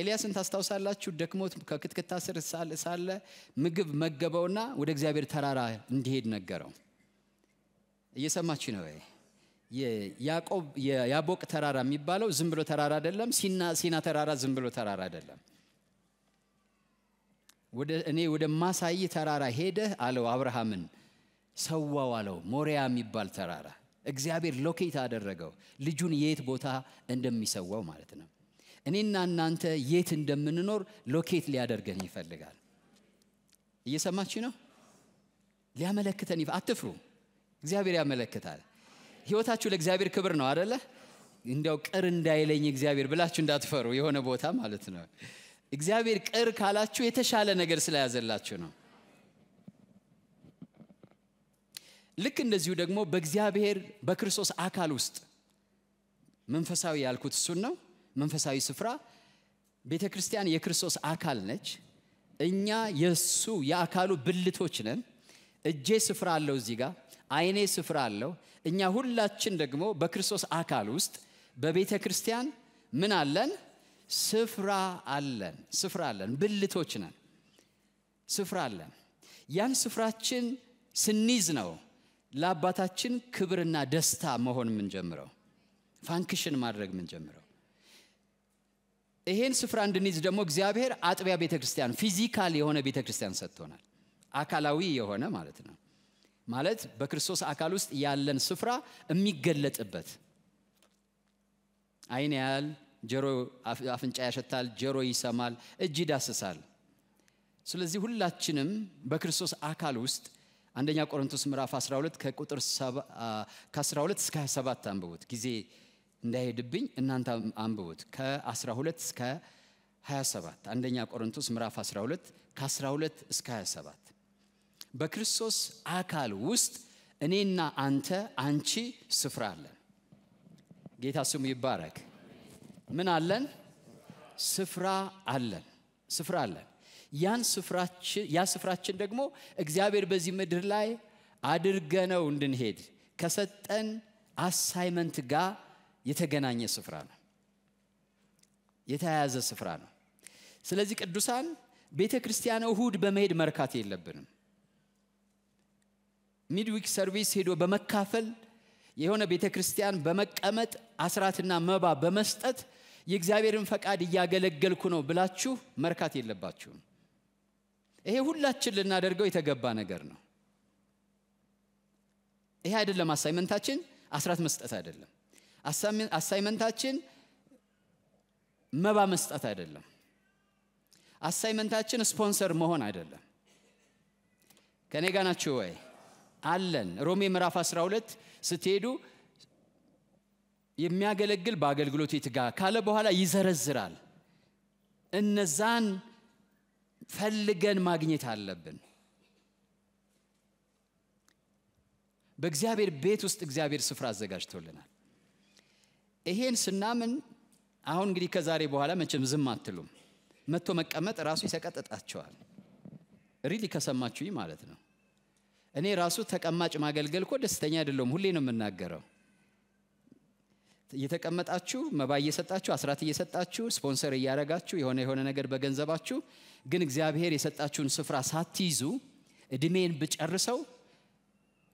ኤልያስን ታስታውሳላችሁ? ደክሞት ከክትክታ ስር ሳለ ምግብ መገበውና ወደ እግዚአብሔር ተራራ እንዲሄድ ነገረው። እየሰማችሁ ነው ያዕቆብ ያቦቅ ተራራ የሚባለው ዝም ብሎ ተራራ አይደለም። ሲና ሲና ተራራ ዝም ብሎ ተራራ አይደለም። እኔ ወደ ማሳይ ተራራ ሄደ አለው አብርሃምን ሰዋው አለው። ሞሪያ የሚባል ተራራ እግዚአብሔር ሎኬት አደረገው ልጁን የት ቦታ እንደሚሰዋው ማለት ነው። እኔና እናንተ የት እንደምንኖር ሎኬት ሊያደርገን ይፈልጋል እየሰማች ነው ሊያመለክተን አትፍሩ እግዚአብሔር ያመለክታል ህይወታችሁ ለእግዚአብሔር ክብር ነው አደለ እንዲያው ቅር እንዳይለኝ እግዚአብሔር ብላችሁ እንዳትፈሩ የሆነ ቦታ ማለት ነው እግዚአብሔር ቅር ካላችሁ የተሻለ ነገር ስለያዘላችሁ ነው ልክ እንደዚሁ ደግሞ በእግዚአብሔር በክርስቶስ አካል ውስጥ መንፈሳዊ ያልኩት እሱን ነው መንፈሳዊ ስፍራ ቤተ ክርስቲያን የክርስቶስ አካል ነች። እኛ የእሱ የአካሉ ብልቶች ነን። እጄ ስፍራ አለው እዚህ ጋር፣ አይኔ ስፍራ አለው። እኛ ሁላችን ደግሞ በክርስቶስ አካል ውስጥ በቤተ ክርስቲያን ምን አለን? ስፍራ አለን። ስፍራ አለን። ብልቶች ነን። ስፍራ አለን። ያን ስፍራችን ስንይዝ ነው ለአባታችን ክብርና ደስታ መሆን የምንጀምረው፣ ፋንክሽን ማድረግ የምንጀምረው። ይሄን ስፍራ እንድንይዝ ደግሞ እግዚአብሔር አጥቢያ ቤተክርስቲያን ፊዚካል የሆነ ቤተክርስቲያን ሰጥቶናል። አካላዊ የሆነ ማለት ነው። ማለት በክርስቶስ አካል ውስጥ ያለን ስፍራ የሚገለጥበት አይን ያል ጀሮ አፍንጫ ያሸታል፣ ጆሮ ይሰማል፣ እጅ ይዳስሳል። ስለዚህ ሁላችንም በክርስቶስ አካል ውስጥ አንደኛ ቆሮንቶስ ምዕራፍ 12 ከቁጥር ከ12 እስከ 27 አንብቡት ጊዜ እንዳይሄድብኝ እናንተ አንብቡት ከ12 እስከ 27 አንደኛ ቆሮንቶስ ምዕራፍ 12 ከ12 እስከ 27 በክርስቶስ አካል ውስጥ እኔና አንተ አንቺ ስፍራ አለን ጌታ ስሙ ይባረክ ምን አለን ስፍራ አለን ስፍራ አለን ያን ያ ስፍራችን ደግሞ እግዚአብሔር በዚህ ምድር ላይ አድርገነው እንድንሄድ ከሰጠን አሳይመንት ጋር የተገናኘ ስፍራ ነው የተያያዘ ስፍራ ነው ስለዚህ ቅዱሳን ቤተ ክርስቲያን እሁድ በመሄድ መርካት የለብንም ሚድዊክ ሰርቪስ ሄዶ በመካፈል የሆነ ቤተ ክርስቲያን በመቀመጥ አስራትና መባ በመስጠት የእግዚአብሔርን ፈቃድ እያገለገልኩ ነው ብላችሁ መርካት የለባችሁም ይሄ ሁላችን ልናደርገው የተገባ ነገር ነው ይሄ አይደለም አሳይመንታችን አስራት መስጠት አይደለም አሳይመንታችን መባ መስጠት አይደለም። አሳይመንታችን ስፖንሰር መሆን አይደለም። ከኔ ጋ ናችሁ ወይ? አለን። ሮሜ ምዕራፍ 12 ስትሄዱ የሚያገለግል በአገልግሎት የትጋ ካለ በኋላ ይዘረዝራል። እነዛን ፈልገን ማግኘት አለብን። በእግዚአብሔር ቤት ውስጥ እግዚአብሔር ስፍራ አዘጋጅቶልናል። ይሄን ስናምን አሁን እንግዲህ ከዛሬ በኋላ መቼም ዝም አትሉም። መጥቶ መቀመጥ ራሱ ይሰቀጥጣቸዋል። ሪሊ ከሰማችሁኝ ማለት ነው። እኔ ራሱ ተቀማጭ ማገልገል እኮ ደስተኛ አይደለሁም። ሁሌ ነው የምናገረው። እየተቀመጣችሁ መባ እየሰጣችሁ አስራት እየሰጣችሁ ስፖንሰር እያደረጋችሁ የሆነ የሆነ ነገር በገንዘባችሁ ግን እግዚአብሔር የሰጣችሁን ስፍራ ሳትይዙ እድሜን ብጨርሰው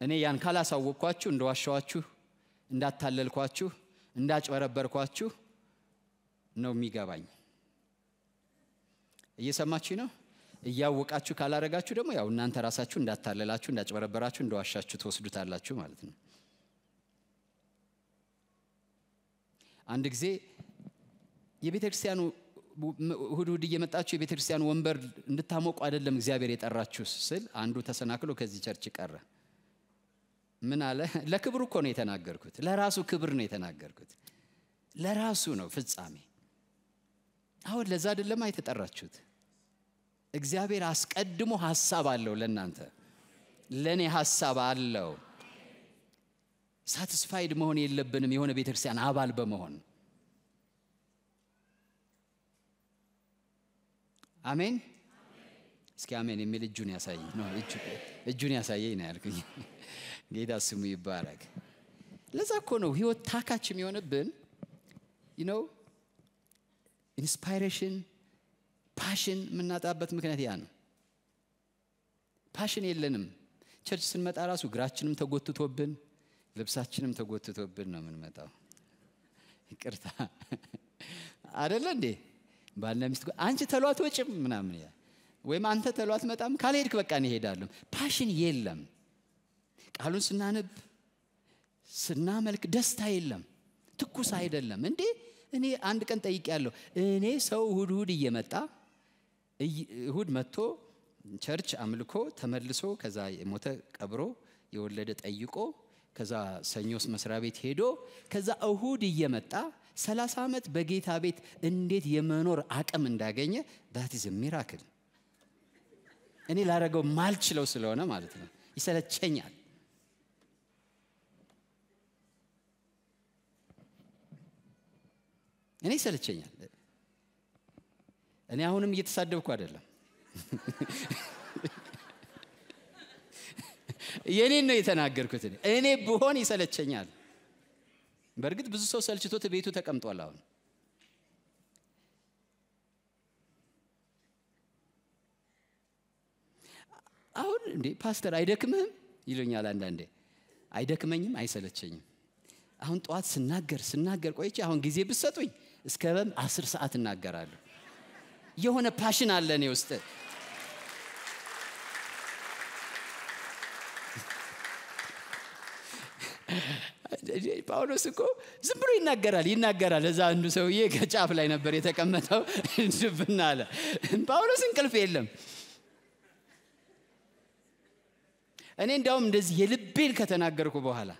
እኔ ያን ካላሳወቅኳችሁ እንደዋሻዋችሁ እንዳታለልኳችሁ እንዳጭበረበርኳችሁ ነው የሚገባኝ። እየሰማችሁ ነው። እያወቃችሁ ካላረጋችሁ ደግሞ ያው እናንተ ራሳችሁ እንዳታለላችሁ፣ እንዳጭበረበራችሁ፣ እንደዋሻችሁ ትወስዱታላችሁ ማለት ነው። አንድ ጊዜ የቤተ ክርስቲያኑ እሁድ እሁድ እየመጣችሁ የቤተ ክርስቲያኑ ወንበር እንድታሞቁ አይደለም እግዚአብሔር የጠራችሁ ስል አንዱ ተሰናክሎ ከዚህ ቸርች ቀረ። ምን አለ? ለክብሩ እኮ ነው የተናገርኩት። ለራሱ ክብር ነው የተናገርኩት። ለራሱ ነው ፍጻሜ። አሁን ለዛ አይደለም የተጠራችሁት። እግዚአብሔር አስቀድሞ ሀሳብ አለው ለእናንተ፣ ለእኔ ሀሳብ አለው። ሳትስፋይድ መሆን የለብንም የሆነ ቤተክርስቲያን አባል በመሆን አሜን። እስኪ አሜን የሚል እጁን ያሳየኝ እጁን ያሳየኝ ነው ያልኩኝ። ጌታ ስሙ ይባረክ። ለዛ እኮ ነው ህይወት ታካች የሚሆንብን ነው ኢንስፓይሬሽን ፓሽን የምናጣበት ምክንያት ያ ነው። ፓሽን የለንም። ቸርች ስንመጣ ራሱ እግራችንም ተጎትቶብን ልብሳችንም ተጎትቶብን ነው የምንመጣው። ይቅርታ አደለ እንዴ? ባለ ሚስት አንቺ ተሏት ወጭም ምናምን ወይም አንተ ተሏት መጣም ካልሄድክ በቃ እኔ ፓሽን የለም። ቃሉን ስናነብ ስናመልክ ደስታ የለም ትኩስ አይደለም እንዴ እኔ አንድ ቀን ጠይቅ ያለሁ እኔ ሰው እሁድ እሁድ እየመጣ እሁድ መጥቶ ቸርች አምልኮ ተመልሶ ከዛ የሞተ ቀብሮ የወለደ ጠይቆ ከዛ ሰኞስ መስሪያ ቤት ሄዶ ከዛ እሁድ እየመጣ 30 ዓመት በጌታ ቤት እንዴት የመኖር አቅም እንዳገኘ ዳት ኢዝ ሚራክል እኔ ላረገው ማልችለው ስለሆነ ማለት ነው ይሰለቸኛል እኔ ይሰለቸኛል። እኔ አሁንም እየተሳደብኩ አይደለም፣ የኔን ነው የተናገርኩት። እኔ ብሆን ይሰለቸኛል። በእርግጥ ብዙ ሰው ሰልችቶት ቤቱ ተቀምጧል አሁን አሁን እንዴ ፓስተር አይደክምህም ይሉኛል አንዳንዴ አይደክመኝም አይሰለቸኝም አሁን ጠዋት ስናገር ስናገር ቆይቼ አሁን ጊዜ ብሰጡኝ እስከ አስር ሰዓት እናገራለሁ። የሆነ ፓሽን አለ እኔ ውስጥ። ጳውሎስ እኮ ዝም ብሎ ይናገራል ይናገራል። እዛ አንዱ ሰውዬ ከጫፍ ላይ ነበር የተቀመጠው። ድብና አለ ጳውሎስ እንቅልፍ የለም። እኔ እንዲያውም እንደዚህ የልቤን ከተናገርኩ በኋላ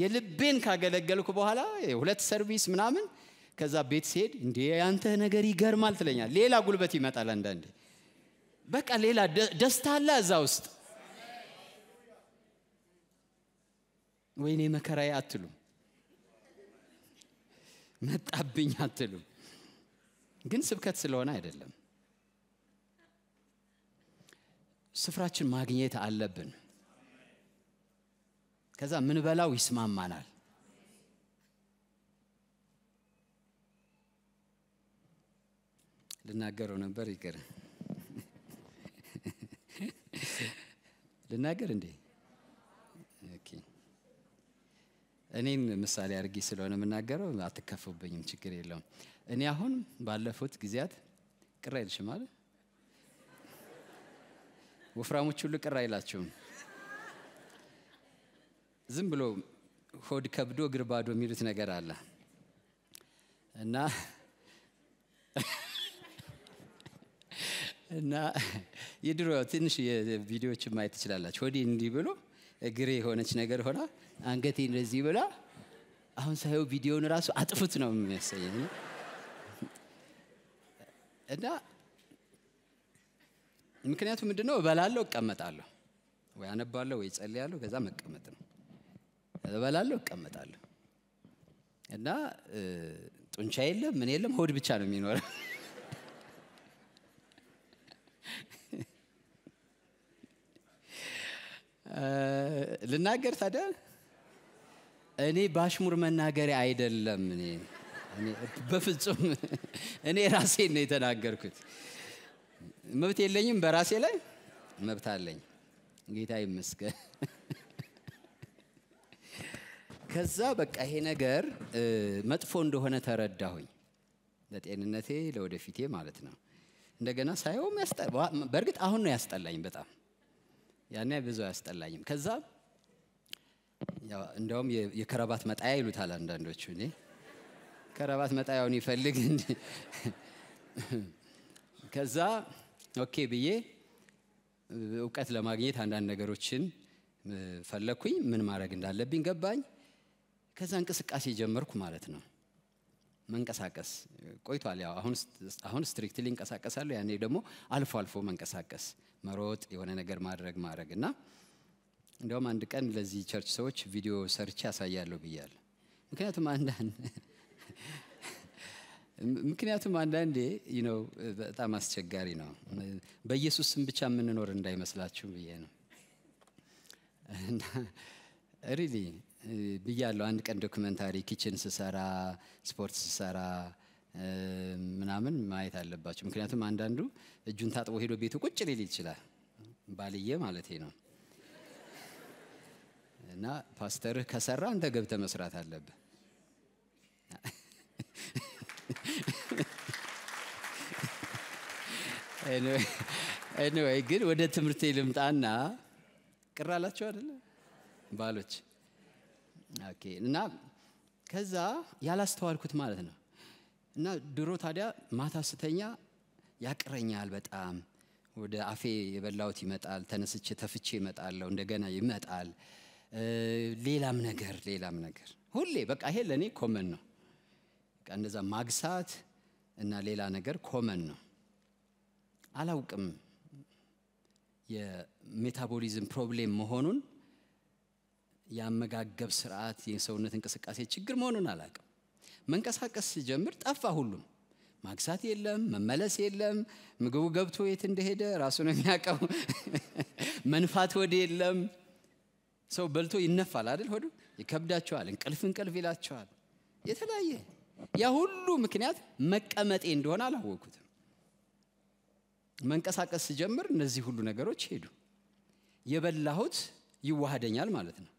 የልቤን ካገለገልኩ በኋላ ሁለት ሰርቪስ ምናምን ከዛ ቤት ሲሄድ እንዴ ያንተ ነገር ይገርማል ትለኛል። ሌላ ጉልበት ይመጣል አንዳንዴ። በቃ ሌላ ደስታ አለ እዛ ውስጥ። ወይኔ መከራዬ አትሉም፣ መጣብኝ አትሉም። ግን ስብከት ስለሆነ አይደለም። ስፍራችን ማግኘት አለብን። ከዛ ምንበላው ይስማማናል። ልናገረው ነበር ይቅር ልናገር እንዴ እኔን ምሳሌ አድርጌ ስለሆነ የምናገረው አትከፉብኝም ችግር የለውም እኔ አሁን ባለፉት ጊዜያት ቅር አይልሽም አለ ወፍራሞች ሁሉ ቅር አይላቸውም ዝም ብሎ ሆድ ከብዶ እግር ባዶ የሚሉት ነገር አለ እና እና የድሮ ትንሽ የቪዲዮዎች ማየት ትችላላችሁ። ወዲህ እንዲህ ብሎ እግሬ የሆነች ነገር ሆና አንገቴ እንደዚህ ብላ አሁን ሳየው ቪዲዮውን ራሱ አጥፉት ነው የሚያሳየ እና ምክንያቱ ምንድነው? እበላለሁ፣ እቀመጣለሁ፣ ወይ አነባለሁ፣ ወይ ጸልያለሁ። ከዛ መቀመጥ ነው። እበላለሁ፣ እቀመጣለሁ እና ጡንቻ የለም ምን የለም ሆድ ብቻ ነው የሚኖረው። ልናገር ታዲያ እኔ በአሽሙር መናገሪያ አይደለም በፍጹም እኔ ራሴ ነው የተናገርኩት መብት የለኝም በራሴ ላይ መብት አለኝ ጌታ ይመስገን ከዛ በቃ ይሄ ነገር መጥፎ እንደሆነ ተረዳሁኝ ለጤንነቴ ለወደፊቴ ማለት ነው እንደገና ሳየው በእርግጥ አሁን ነው ያስጠላኝ በጣም ያኔ ብዙ አያስጠላኝም። ከዛ እንደውም የከረባት መጣያ ይሉታል አንዳንዶቹ። እኔ ከረባት መጣያውን ይፈልግ ከዛ ኦኬ ብዬ እውቀት ለማግኘት አንዳንድ ነገሮችን ፈለግኩኝ። ምን ማድረግ እንዳለብኝ ገባኝ። ከዛ እንቅስቃሴ ጀመርኩ ማለት ነው። መንቀሳቀስ ቆይቷል። ያው አሁን ስትሪክትሊ እንቀሳቀሳለሁ። ያኔ ደግሞ አልፎ አልፎ መንቀሳቀስ መሮጥ፣ የሆነ ነገር ማድረግ ማድረግ እና እንዲያውም አንድ ቀን ለዚህ ቸርች ሰዎች ቪዲዮ ሰርቼ ያሳያለሁ ብያለ ምክንያቱም አንዳንድ ምክንያቱም አንዳንዴ ነው በጣም አስቸጋሪ ነው። በኢየሱስ ስም ብቻ የምንኖር እንዳይመስላችሁ ብዬ ነው ሪሊ ብያለሁ። አንድ ቀን ዶክመንታሪ ኪችን ስሰራ ስፖርት ስሰራ ምናምን ማየት አለባቸው። ምክንያቱም አንዳንዱ እጁን ታጥቦ ሄዶ ቤቱ ቁጭ ሊል ይችላል። ባልየ ማለት ነው እና ፓስተርህ ከሰራ አንተ ገብተ መስራት አለብህ። ኤኒዌይ ግን ወደ ትምህርቴ ልምጣና ቅር አላቸው ባሎች እና ከዛ ያላስተዋልኩት ማለት ነው እና ድሮ ታዲያ ማታ ስተኛ ያቅረኛል በጣም ወደ አፌ የበላውት ይመጣል። ተነስቼ ተፍቼ ይመጣለሁ። እንደገና ይመጣል። ሌላም ነገር ሌላም ነገር ሁሌ በቃ ይሄ ለእኔ ኮመን ነው። እንደዛ ማግሳት እና ሌላ ነገር ኮመን ነው። አላውቅም የሜታቦሊዝም ፕሮብሌም መሆኑን የአመጋገብ ስርዓት የሰውነት እንቅስቃሴ ችግር መሆኑን አላውቅም። መንቀሳቀስ ሲጀምር ጠፋ ሁሉም። ማግሳት የለም፣ መመለስ የለም። ምግቡ ገብቶ የት እንደሄደ ራሱ ነው የሚያውቀው። መንፋት ወደ የለም። ሰው በልቶ ይነፋል አይደል? ሆዱ ይከብዳቸዋል፣ እንቅልፍ እንቅልፍ ይላቸዋል። የተለያየ ያ ሁሉ ምክንያት መቀመጤ እንደሆነ አላወኩትም። መንቀሳቀስ ሲጀምር እነዚህ ሁሉ ነገሮች ሄዱ። የበላሁት ይዋሃደኛል ማለት ነው።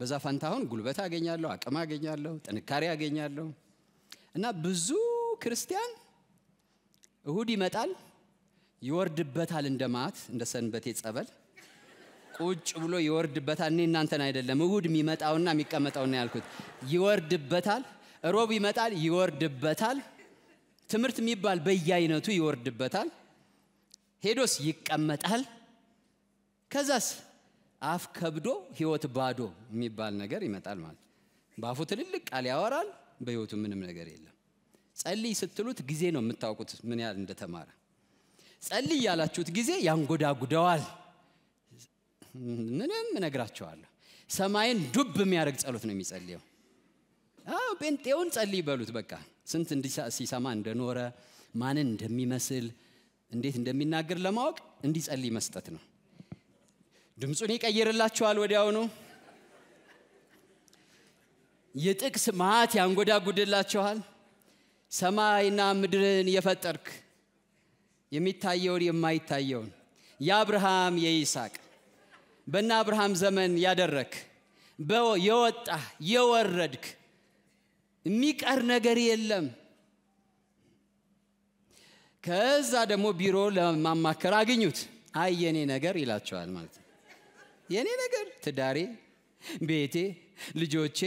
በዛ ፋንታ አሁን ጉልበት አገኛለሁ፣ አቅም አገኛለሁ፣ ጥንካሬ አገኛለሁ። እና ብዙ ክርስቲያን እሁድ ይመጣል ይወርድበታል እንደ ማት እንደ ሰንበቴ ጸበል ቁጭ ብሎ ይወርድበታል። እኔ እናንተን አይደለም እሁድ የሚመጣውና የሚቀመጠውና ያልኩት ይወርድበታል። ሮብ ይመጣል ይወርድበታል። ትምህርት የሚባል በየአይነቱ ይወርድበታል። ሄዶስ ይቀመጣል። ከዛስ አፍ ከብዶ ህይወት ባዶ የሚባል ነገር ይመጣል ማለት በአፉ ትልልቅ ቃል ያወራል በህይወቱ ምንም ነገር የለም። ጸልይ ስትሉት ጊዜ ነው የምታውቁት ምን ያህል እንደተማረ። ጸልይ ያላችሁት ጊዜ ያንጎዳጉደዋል። ምንም እነግራቸዋለሁ። ሰማይን ዱብ የሚያደርግ ጸሎት ነው የሚጸልየው። አዎ ጴንጤውን ጸልይ በሉት። በቃ ስንት ሲሰማ እንደኖረ ማንን እንደሚመስል እንዴት እንደሚናገር ለማወቅ እንዲጸልይ መስጠት ነው። ድምፁን ይቀይርላችኋል ወዲያውኑ። የጥቅስ ማት ያንጎዳጉድላችኋል? ሰማይና ምድርን የፈጠርክ የሚታየውን የማይታየውን የአብርሃም የይስቅ በእነ አብርሃም ዘመን ያደረክ የወጣ የወረድክ የሚቀር ነገር የለም። ከዛ ደግሞ ቢሮ ለማማከር አግኙት። አይ የኔ ነገር ይላቸዋል ማለት ነው። የኔ ነገር ትዳሬ፣ ቤቴ፣ ልጆቼ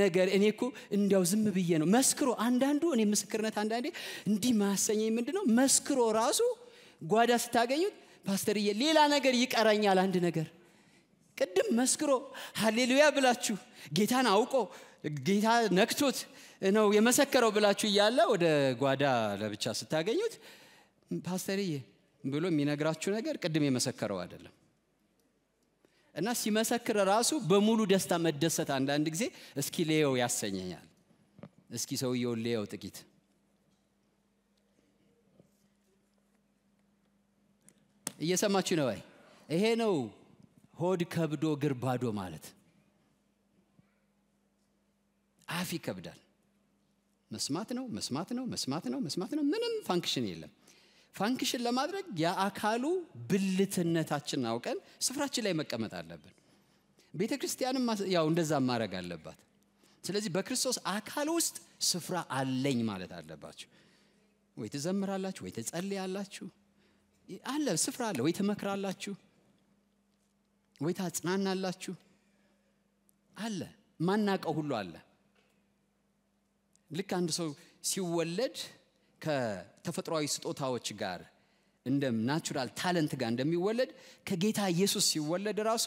ነገር እኔ እኮ እንዲያው ዝም ብዬ ነው መስክሮ አንዳንዱ እኔ ምስክርነት አንዳንዴ እንዲህ ማሰኘኝ ምንድ ነው መስክሮ ራሱ ጓዳ ስታገኙት ፓስተርዬ ሌላ ነገር ይቀረኛል አንድ ነገር ቅድም መስክሮ ሀሌሉያ ብላችሁ ጌታን አውቆ ጌታ ነክቶት ነው የመሰከረው ብላችሁ እያለ ወደ ጓዳ ለብቻ ስታገኙት ፓስተርዬ ብሎ የሚነግራችሁ ነገር ቅድም የመሰከረው አይደለም እና ሲመሰክር ራሱ በሙሉ ደስታ መደሰት አንዳንድ ጊዜ እስኪ ሌየው ያሰኘኛል። እስኪ ሰውየው ሌየው ጥቂት እየሰማችሁ ነው ወይ? ይሄ ነው ሆድ ከብዶ ግርባዶ ማለት። አፍ ይከብዳል። መስማት ነው መስማት ነው መስማት ነው መስማት ነው። ምንም ፋንክሽን የለም። ፋንክሽን ለማድረግ የአካሉ ብልትነታችን አውቀን ስፍራችን ላይ መቀመጥ አለብን። ቤተ ክርስቲያንም ያው እንደዛ ማድረግ አለባት። ስለዚህ በክርስቶስ አካል ውስጥ ስፍራ አለኝ ማለት አለባችሁ። ወይ ትዘምራላችሁ፣ ወይ ትጸልያላችሁ፣ አለ ስፍራ አለ። ወይ ትመክራላችሁ፣ ወይ ታጽናናላችሁ፣ አለ ማናቀው ሁሉ አለ። ልክ አንድ ሰው ሲወለድ ከተፈጥሯዊ ስጦታዎች ጋር እንደ ናቹራል ታለንት ጋር እንደሚወለድ ከጌታ ኢየሱስ ሲወለድ ራሱ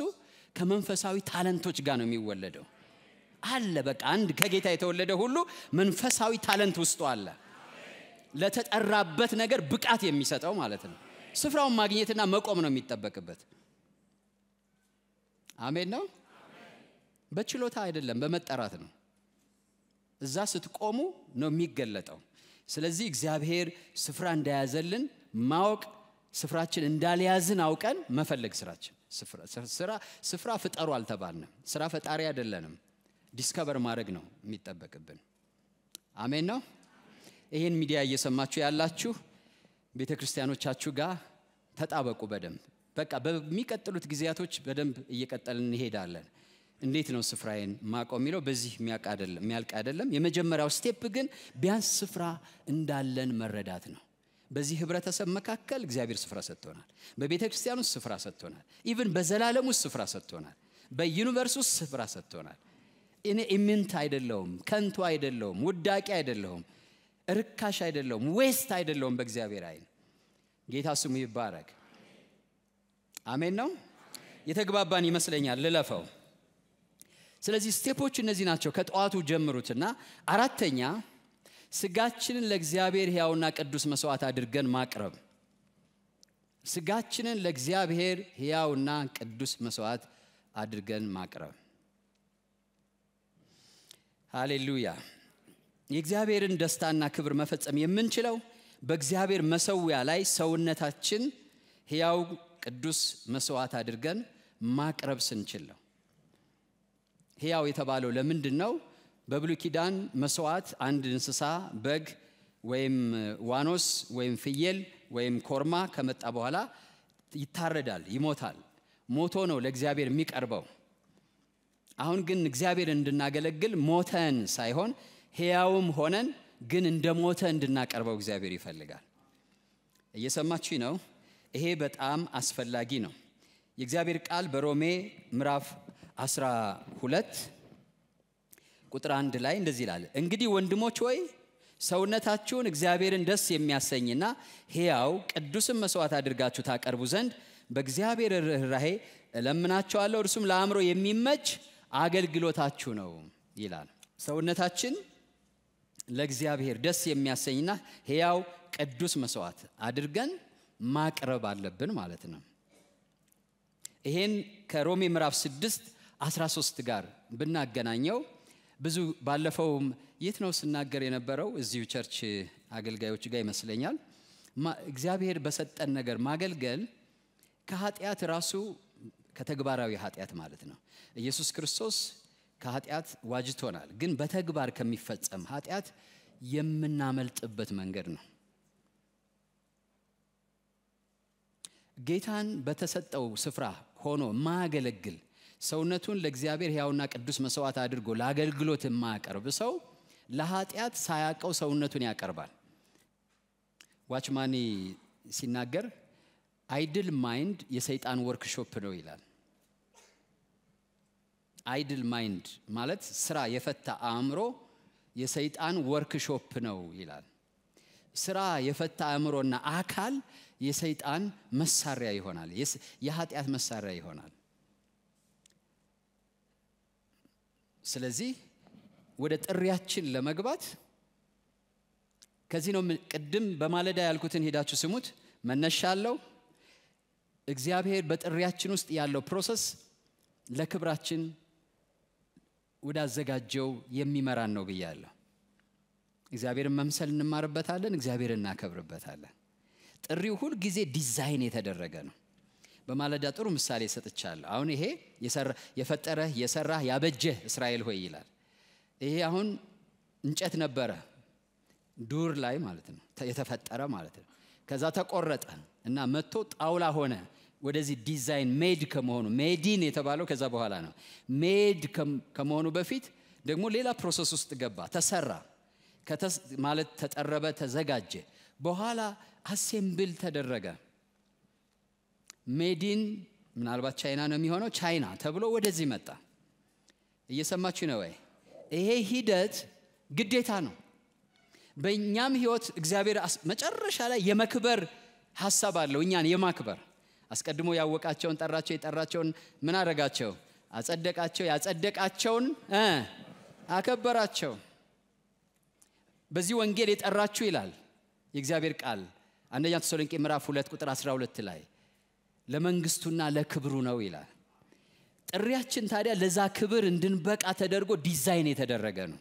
ከመንፈሳዊ ታለንቶች ጋር ነው የሚወለደው አለ በቃ አንድ ከጌታ የተወለደ ሁሉ መንፈሳዊ ታለንት ውስጡ አለ ለተጠራበት ነገር ብቃት የሚሰጠው ማለት ነው ስፍራውን ማግኘትና መቆም ነው የሚጠበቅበት አሜን ነው በችሎታ አይደለም በመጠራት ነው እዛ ስትቆሙ ነው የሚገለጠው ስለዚህ እግዚአብሔር ስፍራ እንደያዘልን ማወቅ ስፍራችን እንዳልያዝን አውቀን መፈለግ ስራችን ስራ ስፍራ ፍጠሩ አልተባልንም ስራ ፈጣሪ አይደለንም ዲስከቨር ማድረግ ነው የሚጠበቅብን አሜን ነው ይህን ሚዲያ እየሰማችሁ ያላችሁ ቤተ ክርስቲያኖቻችሁ ጋር ተጣበቁ በደንብ በቃ በሚቀጥሉት ጊዜያቶች በደንብ እየቀጠልን እንሄዳለን እንዴት ነው ስፍራዬን ማቀው የሚለው በዚህ የሚያልቅ አይደለም። የመጀመሪያው ስቴፕ ግን ቢያንስ ስፍራ እንዳለን መረዳት ነው። በዚህ ህብረተሰብ መካከል እግዚአብሔር ስፍራ ሰጥቶናል። በቤተ ክርስቲያን ውስጥ ስፍራ ሰጥቶናል። ኢቭን በዘላለም ውስጥ ስፍራ ሰጥቶናል። በዩኒቨርስ ውስጥ ስፍራ ሰጥቶናል። እኔ ኢምንት አይደለውም ከንቱ አይደለሁም፣ ውዳቂ አይደለውም ርካሽ አይደለውም ዌስት አይደለውም በእግዚአብሔር አይን። ጌታ ስሙ ይባረግ አሜን ነው። የተግባባን ይመስለኛል። ልለፈው። ስለዚህ ስቴፖች እነዚህ ናቸው ከጠዋቱ ጀምሩትና አራተኛ ስጋችንን ለእግዚአብሔር ሕያውና ቅዱስ መስዋዕት አድርገን ማቅረብ ስጋችንን ለእግዚአብሔር ሕያውና ቅዱስ መስዋዕት አድርገን ማቅረብ ሃሌሉያ የእግዚአብሔርን ደስታና ክብር መፈጸም የምንችለው በእግዚአብሔር መሰዊያ ላይ ሰውነታችን ሕያው ቅዱስ መስዋዕት አድርገን ማቅረብ ስንችል ነው ሕያው የተባለው ለምንድን ነው? በብሉይ ኪዳን መስዋዕት አንድ እንስሳ በግ ወይም ዋኖስ ወይም ፍየል ወይም ኮርማ ከመጣ በኋላ ይታረዳል፣ ይሞታል። ሞቶ ነው ለእግዚአብሔር የሚቀርበው። አሁን ግን እግዚአብሔር እንድናገለግል ሞተን ሳይሆን ሕያውም ሆነን ግን እንደ ሞተ እንድናቀርበው እግዚአብሔር ይፈልጋል። እየሰማችሁ ነው። ይሄ በጣም አስፈላጊ ነው። የእግዚአብሔር ቃል በሮሜ ምዕራፍ አስራ ሁለት ቁጥር አንድ ላይ እንደዚህ ይላል እንግዲህ ወንድሞች ወይ ሰውነታችሁን እግዚአብሔርን ደስ የሚያሰኝና ሕያው ቅዱስን መስዋዕት አድርጋችሁ ታቀርቡ ዘንድ በእግዚአብሔር ርኅራሄ እለምናቸዋለሁ እርሱም ለአእምሮ የሚመች አገልግሎታችሁ ነው ይላል ሰውነታችን ለእግዚአብሔር ደስ የሚያሰኝና ሕያው ቅዱስ መስዋዕት አድርገን ማቅረብ አለብን ማለት ነው ይሄን ከሮሜ ምዕራፍ ስድስት 13 ጋር ብናገናኘው ብዙ ባለፈውም የት ነው ስናገር የነበረው እዚሁ ቸርች አገልጋዮች ጋር ይመስለኛል እግዚአብሔር በሰጠን ነገር ማገልገል ከኃጢአት ራሱ ከተግባራዊ ኃጢአት ማለት ነው ኢየሱስ ክርስቶስ ከኃጢአት ዋጅቶናል ግን በተግባር ከሚፈጸም ኃጢአት የምናመልጥበት መንገድ ነው ጌታን በተሰጠው ስፍራ ሆኖ ማገለግል ሰውነቱን ለእግዚአብሔር ያውና ቅዱስ መስዋዕት አድርጎ ለአገልግሎት የማያቀርብ ሰው ለኃጢአት ሳያቀው ሰውነቱን ያቀርባል። ዋችማኒ ሲናገር አይድል ማይንድ የሰይጣን ወርክሾፕ ነው ይላል። አይድል ማይንድ ማለት ስራ የፈታ አእምሮ የሰይጣን ወርክሾፕ ነው ይላል። ስራ የፈታ አእምሮና አካል የሰይጣን መሳሪያ ይሆናል፣ የኃጢአት መሳሪያ ይሆናል። ስለዚህ ወደ ጥሪያችን ለመግባት ከዚህ ነው ቅድም በማለዳ ያልኩትን ሄዳችሁ ስሙት። መነሻ አለው። እግዚአብሔር በጥሪያችን ውስጥ ያለው ፕሮሰስ ለክብራችን ወዳዘጋጀው የሚመራን ነው ብያለሁ። እግዚአብሔርን መምሰል እንማርበታለን፣ እግዚአብሔር እናከብርበታለን። ጥሪው ሁል ጊዜ ዲዛይን የተደረገ ነው። በማለዳ ጥሩ ምሳሌ ሰጥቻለሁ። አሁን ይሄ የፈጠረህ የሰራህ ያበጀህ እስራኤል ሆይ ይላል። ይሄ አሁን እንጨት ነበረ ዱር ላይ ማለት ነው የተፈጠረ ማለት ነው። ከዛ ተቆረጠ እና መጥቶ ጣውላ ሆነ። ወደዚህ ዲዛይን ሜድ ከመሆኑ ሜዲን የተባለው ከዛ በኋላ ነው። ሜድ ከመሆኑ በፊት ደግሞ ሌላ ፕሮሰስ ውስጥ ገባ፣ ተሰራ ማለት ተጠረበ፣ ተዘጋጀ። በኋላ አሴምብል ተደረገ። ሜዲን ምናልባት ቻይና ነው የሚሆነው ቻይና ተብሎ ወደዚህ መጣ። እየሰማችሁ ነው ወይ? ይሄ ሂደት ግዴታ ነው። በእኛም ህይወት እግዚአብሔር መጨረሻ ላይ የመክበር ሀሳብ አለው፣ እኛን የማክበር አስቀድሞ ያወቃቸውን ጠራቸው፣ የጠራቸውን ምን አረጋቸው? አጸደቃቸው፣ ያጸደቃቸውን አከበራቸው። በዚህ ወንጌል የጠራችሁ ይላል የእግዚአብሔር ቃል አንደኛ ተሰሎንቄ ምዕራፍ 2 ቁጥር 12 ላይ ለመንግስቱና ለክብሩ ነው ይላል። ጥሪያችን ታዲያ ለዛ ክብር እንድንበቃ ተደርጎ ዲዛይን የተደረገ ነው።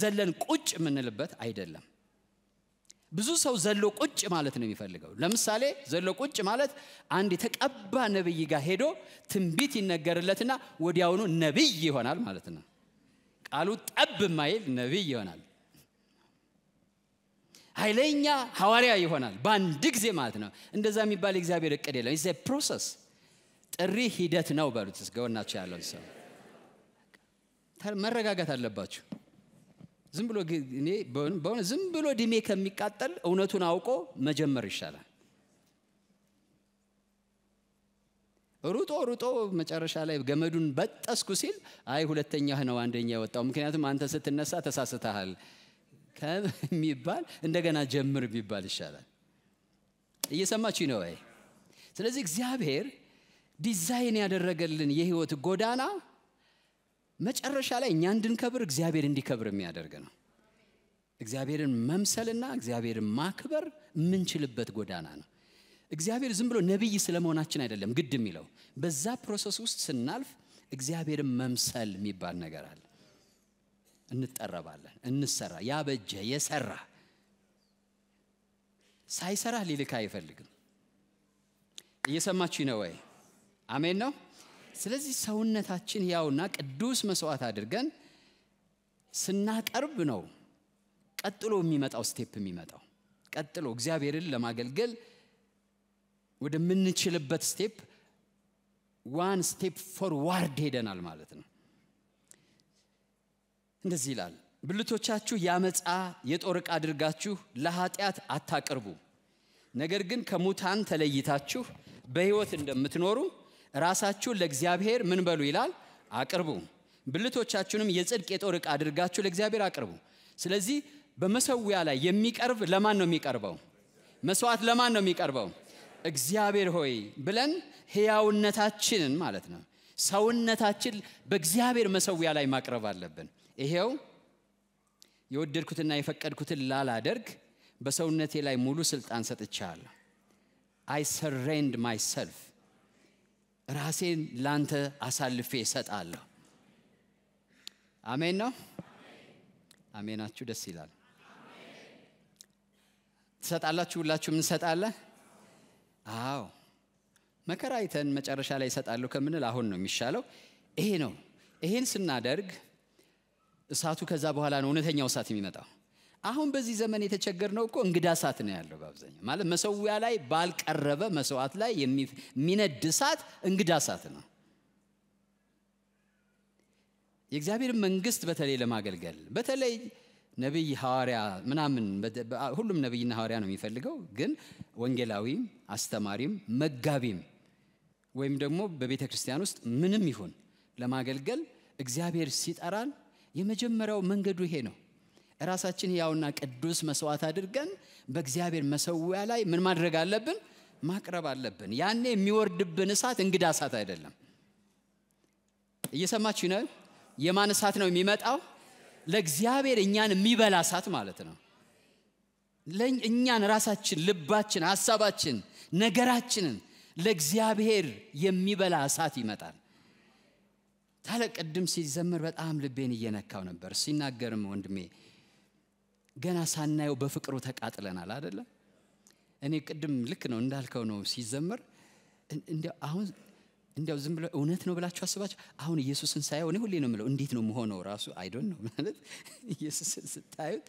ዘለን ቁጭ የምንልበት አይደለም። ብዙ ሰው ዘሎ ቁጭ ማለት ነው የሚፈልገው። ለምሳሌ ዘሎ ቁጭ ማለት አንድ የተቀባ ነብይ ጋር ሄዶ ትንቢት ይነገርለትና ወዲያውኑ ነብይ ይሆናል ማለት ነው። ቃሉ ጠብ ማይል ነብይ ይሆናል። ኃይለኛ ሐዋርያ ይሆናል በአንድ ጊዜ ማለት ነው እንደዛ የሚባል የእግዚአብሔር እቅድ የለም ኢዝ ፕሮሰስ ጥሪ ሂደት ነው በሉት እስገወናቸው ያለውን ሰው መረጋጋት አለባችሁ ዝም ብሎ እኔ በሆነ ዝም ብሎ ድሜ ከሚቃጠል እውነቱን አውቆ መጀመር ይሻላል ሩጦ ሩጦ መጨረሻ ላይ ገመዱን በጠስኩ ሲል አይ ሁለተኛህ ነው አንደኛ የወጣው ምክንያቱም አንተ ስትነሳ ተሳስተሃል ከሚባል እንደገና ጀምር ቢባል ይሻላል። እየሰማችሁ ነው ወይ? ስለዚህ እግዚአብሔር ዲዛይን ያደረገልን የህይወት ጎዳና መጨረሻ ላይ እኛ እንድንከብር እግዚአብሔር እንዲከብር የሚያደርግ ነው። እግዚአብሔርን መምሰልና እግዚአብሔርን ማክበር የምንችልበት ጎዳና ነው። እግዚአብሔር ዝም ብሎ ነቢይ ስለመሆናችን አይደለም ግድ የሚለው። በዛ ፕሮሰስ ውስጥ ስናልፍ እግዚአብሔርን መምሰል የሚባል ነገር አለ። እንጠረባለን፣ እንሰራ ያበጀ የሰራ ሳይሰራ ሊልክ አይፈልግም። እየሰማችሁ ነው ወይ? አሜን ነው። ስለዚህ ሰውነታችን ያውና ቅዱስ መስዋዕት አድርገን ስናቀርብ ነው ቀጥሎ የሚመጣው ስቴፕ የሚመጣው ቀጥሎ እግዚአብሔርን ለማገልገል ወደምንችልበት ስቴፕ ዋን ስቴፕ ፎርዋርድ ሄደናል ማለት ነው። እንደዚህ ይላል ብልቶቻችሁ ያመፃ የጦር ዕቃ አድርጋችሁ ለኃጢአት አታቅርቡ ነገር ግን ከሙታን ተለይታችሁ በሕይወት እንደምትኖሩ ራሳችሁን ለእግዚአብሔር ምን በሉ ይላል አቅርቡ ብልቶቻችሁንም የጽድቅ የጦር ዕቃ አድርጋችሁ ለእግዚአብሔር አቅርቡ ስለዚህ በመሰዊያ ላይ የሚቀርብ ለማን ነው የሚቀርበው መስዋዕት ለማን ነው የሚቀርበው እግዚአብሔር ሆይ ብለን ህያውነታችንን ማለት ነው ሰውነታችን በእግዚአብሔር መሰዊያ ላይ ማቅረብ አለብን ይሄው የወደድኩትና የፈቀድኩትን ላላደርግ በሰውነቴ ላይ ሙሉ ስልጣን ሰጥቻለሁ። አይ ሰሬንድ ማይሰልፍ ራሴን ላንተ አሳልፌ እሰጣለሁ። አሜን ነው። አሜናችሁ ደስ ይላል። ትሰጣላችሁ? ሁላችሁም እንሰጣለን። አዎ መከራ አይተን መጨረሻ ላይ እሰጣለሁ ከምንል አሁን ነው የሚሻለው። ይሄ ነው። ይሄን ስናደርግ እሳቱ ከዛ በኋላ ነው እውነተኛው እሳት የሚመጣው። አሁን በዚህ ዘመን የተቸገር ነው እኮ እንግዳ እሳት ነው ያለው በአብዛኛው ማለት መሰዊያ ላይ ባልቀረበ መስዋዕት ላይ የሚነድ እሳት እንግዳ እሳት ነው። የእግዚአብሔር መንግስት በተለይ ለማገልገል በተለይ ነቢይ ሐዋርያ ምናምን ሁሉም ነቢይና ሐዋርያ ነው የሚፈልገው፣ ግን ወንጌላዊም አስተማሪም መጋቢም ወይም ደግሞ በቤተ ክርስቲያን ውስጥ ምንም ይሁን ለማገልገል እግዚአብሔር ሲጠራን የመጀመሪያው መንገዱ ይሄ ነው ራሳችን ያውና ቅዱስ መስዋዕት አድርገን በእግዚአብሔር መሰዊያ ላይ ምን ማድረግ አለብን ማቅረብ አለብን ያኔ የሚወርድብን እሳት እንግዳ እሳት አይደለም እየሰማችሁ ነው የማን እሳት ነው የሚመጣው ለእግዚአብሔር እኛን የሚበላ እሳት ማለት ነው እኛን ራሳችን ልባችን ሀሳባችን ነገራችንን ለእግዚአብሔር የሚበላ እሳት ይመጣል ታለ ቅድም ሲዘምር በጣም ልቤን እየነካው ነበር። ሲናገርም ወንድሜ ገና ሳናየው በፍቅሩ ተቃጥለናል አደለ? እኔ ቅድም ልክ ነው እንዳልከው ነው ሲዘምር አሁን እንዲያው ዝም ብሎ እውነት ነው ብላችሁ አስባችሁ አሁን ኢየሱስን ሳየው እኔ ሁሌ ነው የምለው እንዴት ነው መሆነው ራሱ አይዶን ነው ማለት ኢየሱስን ስታዩት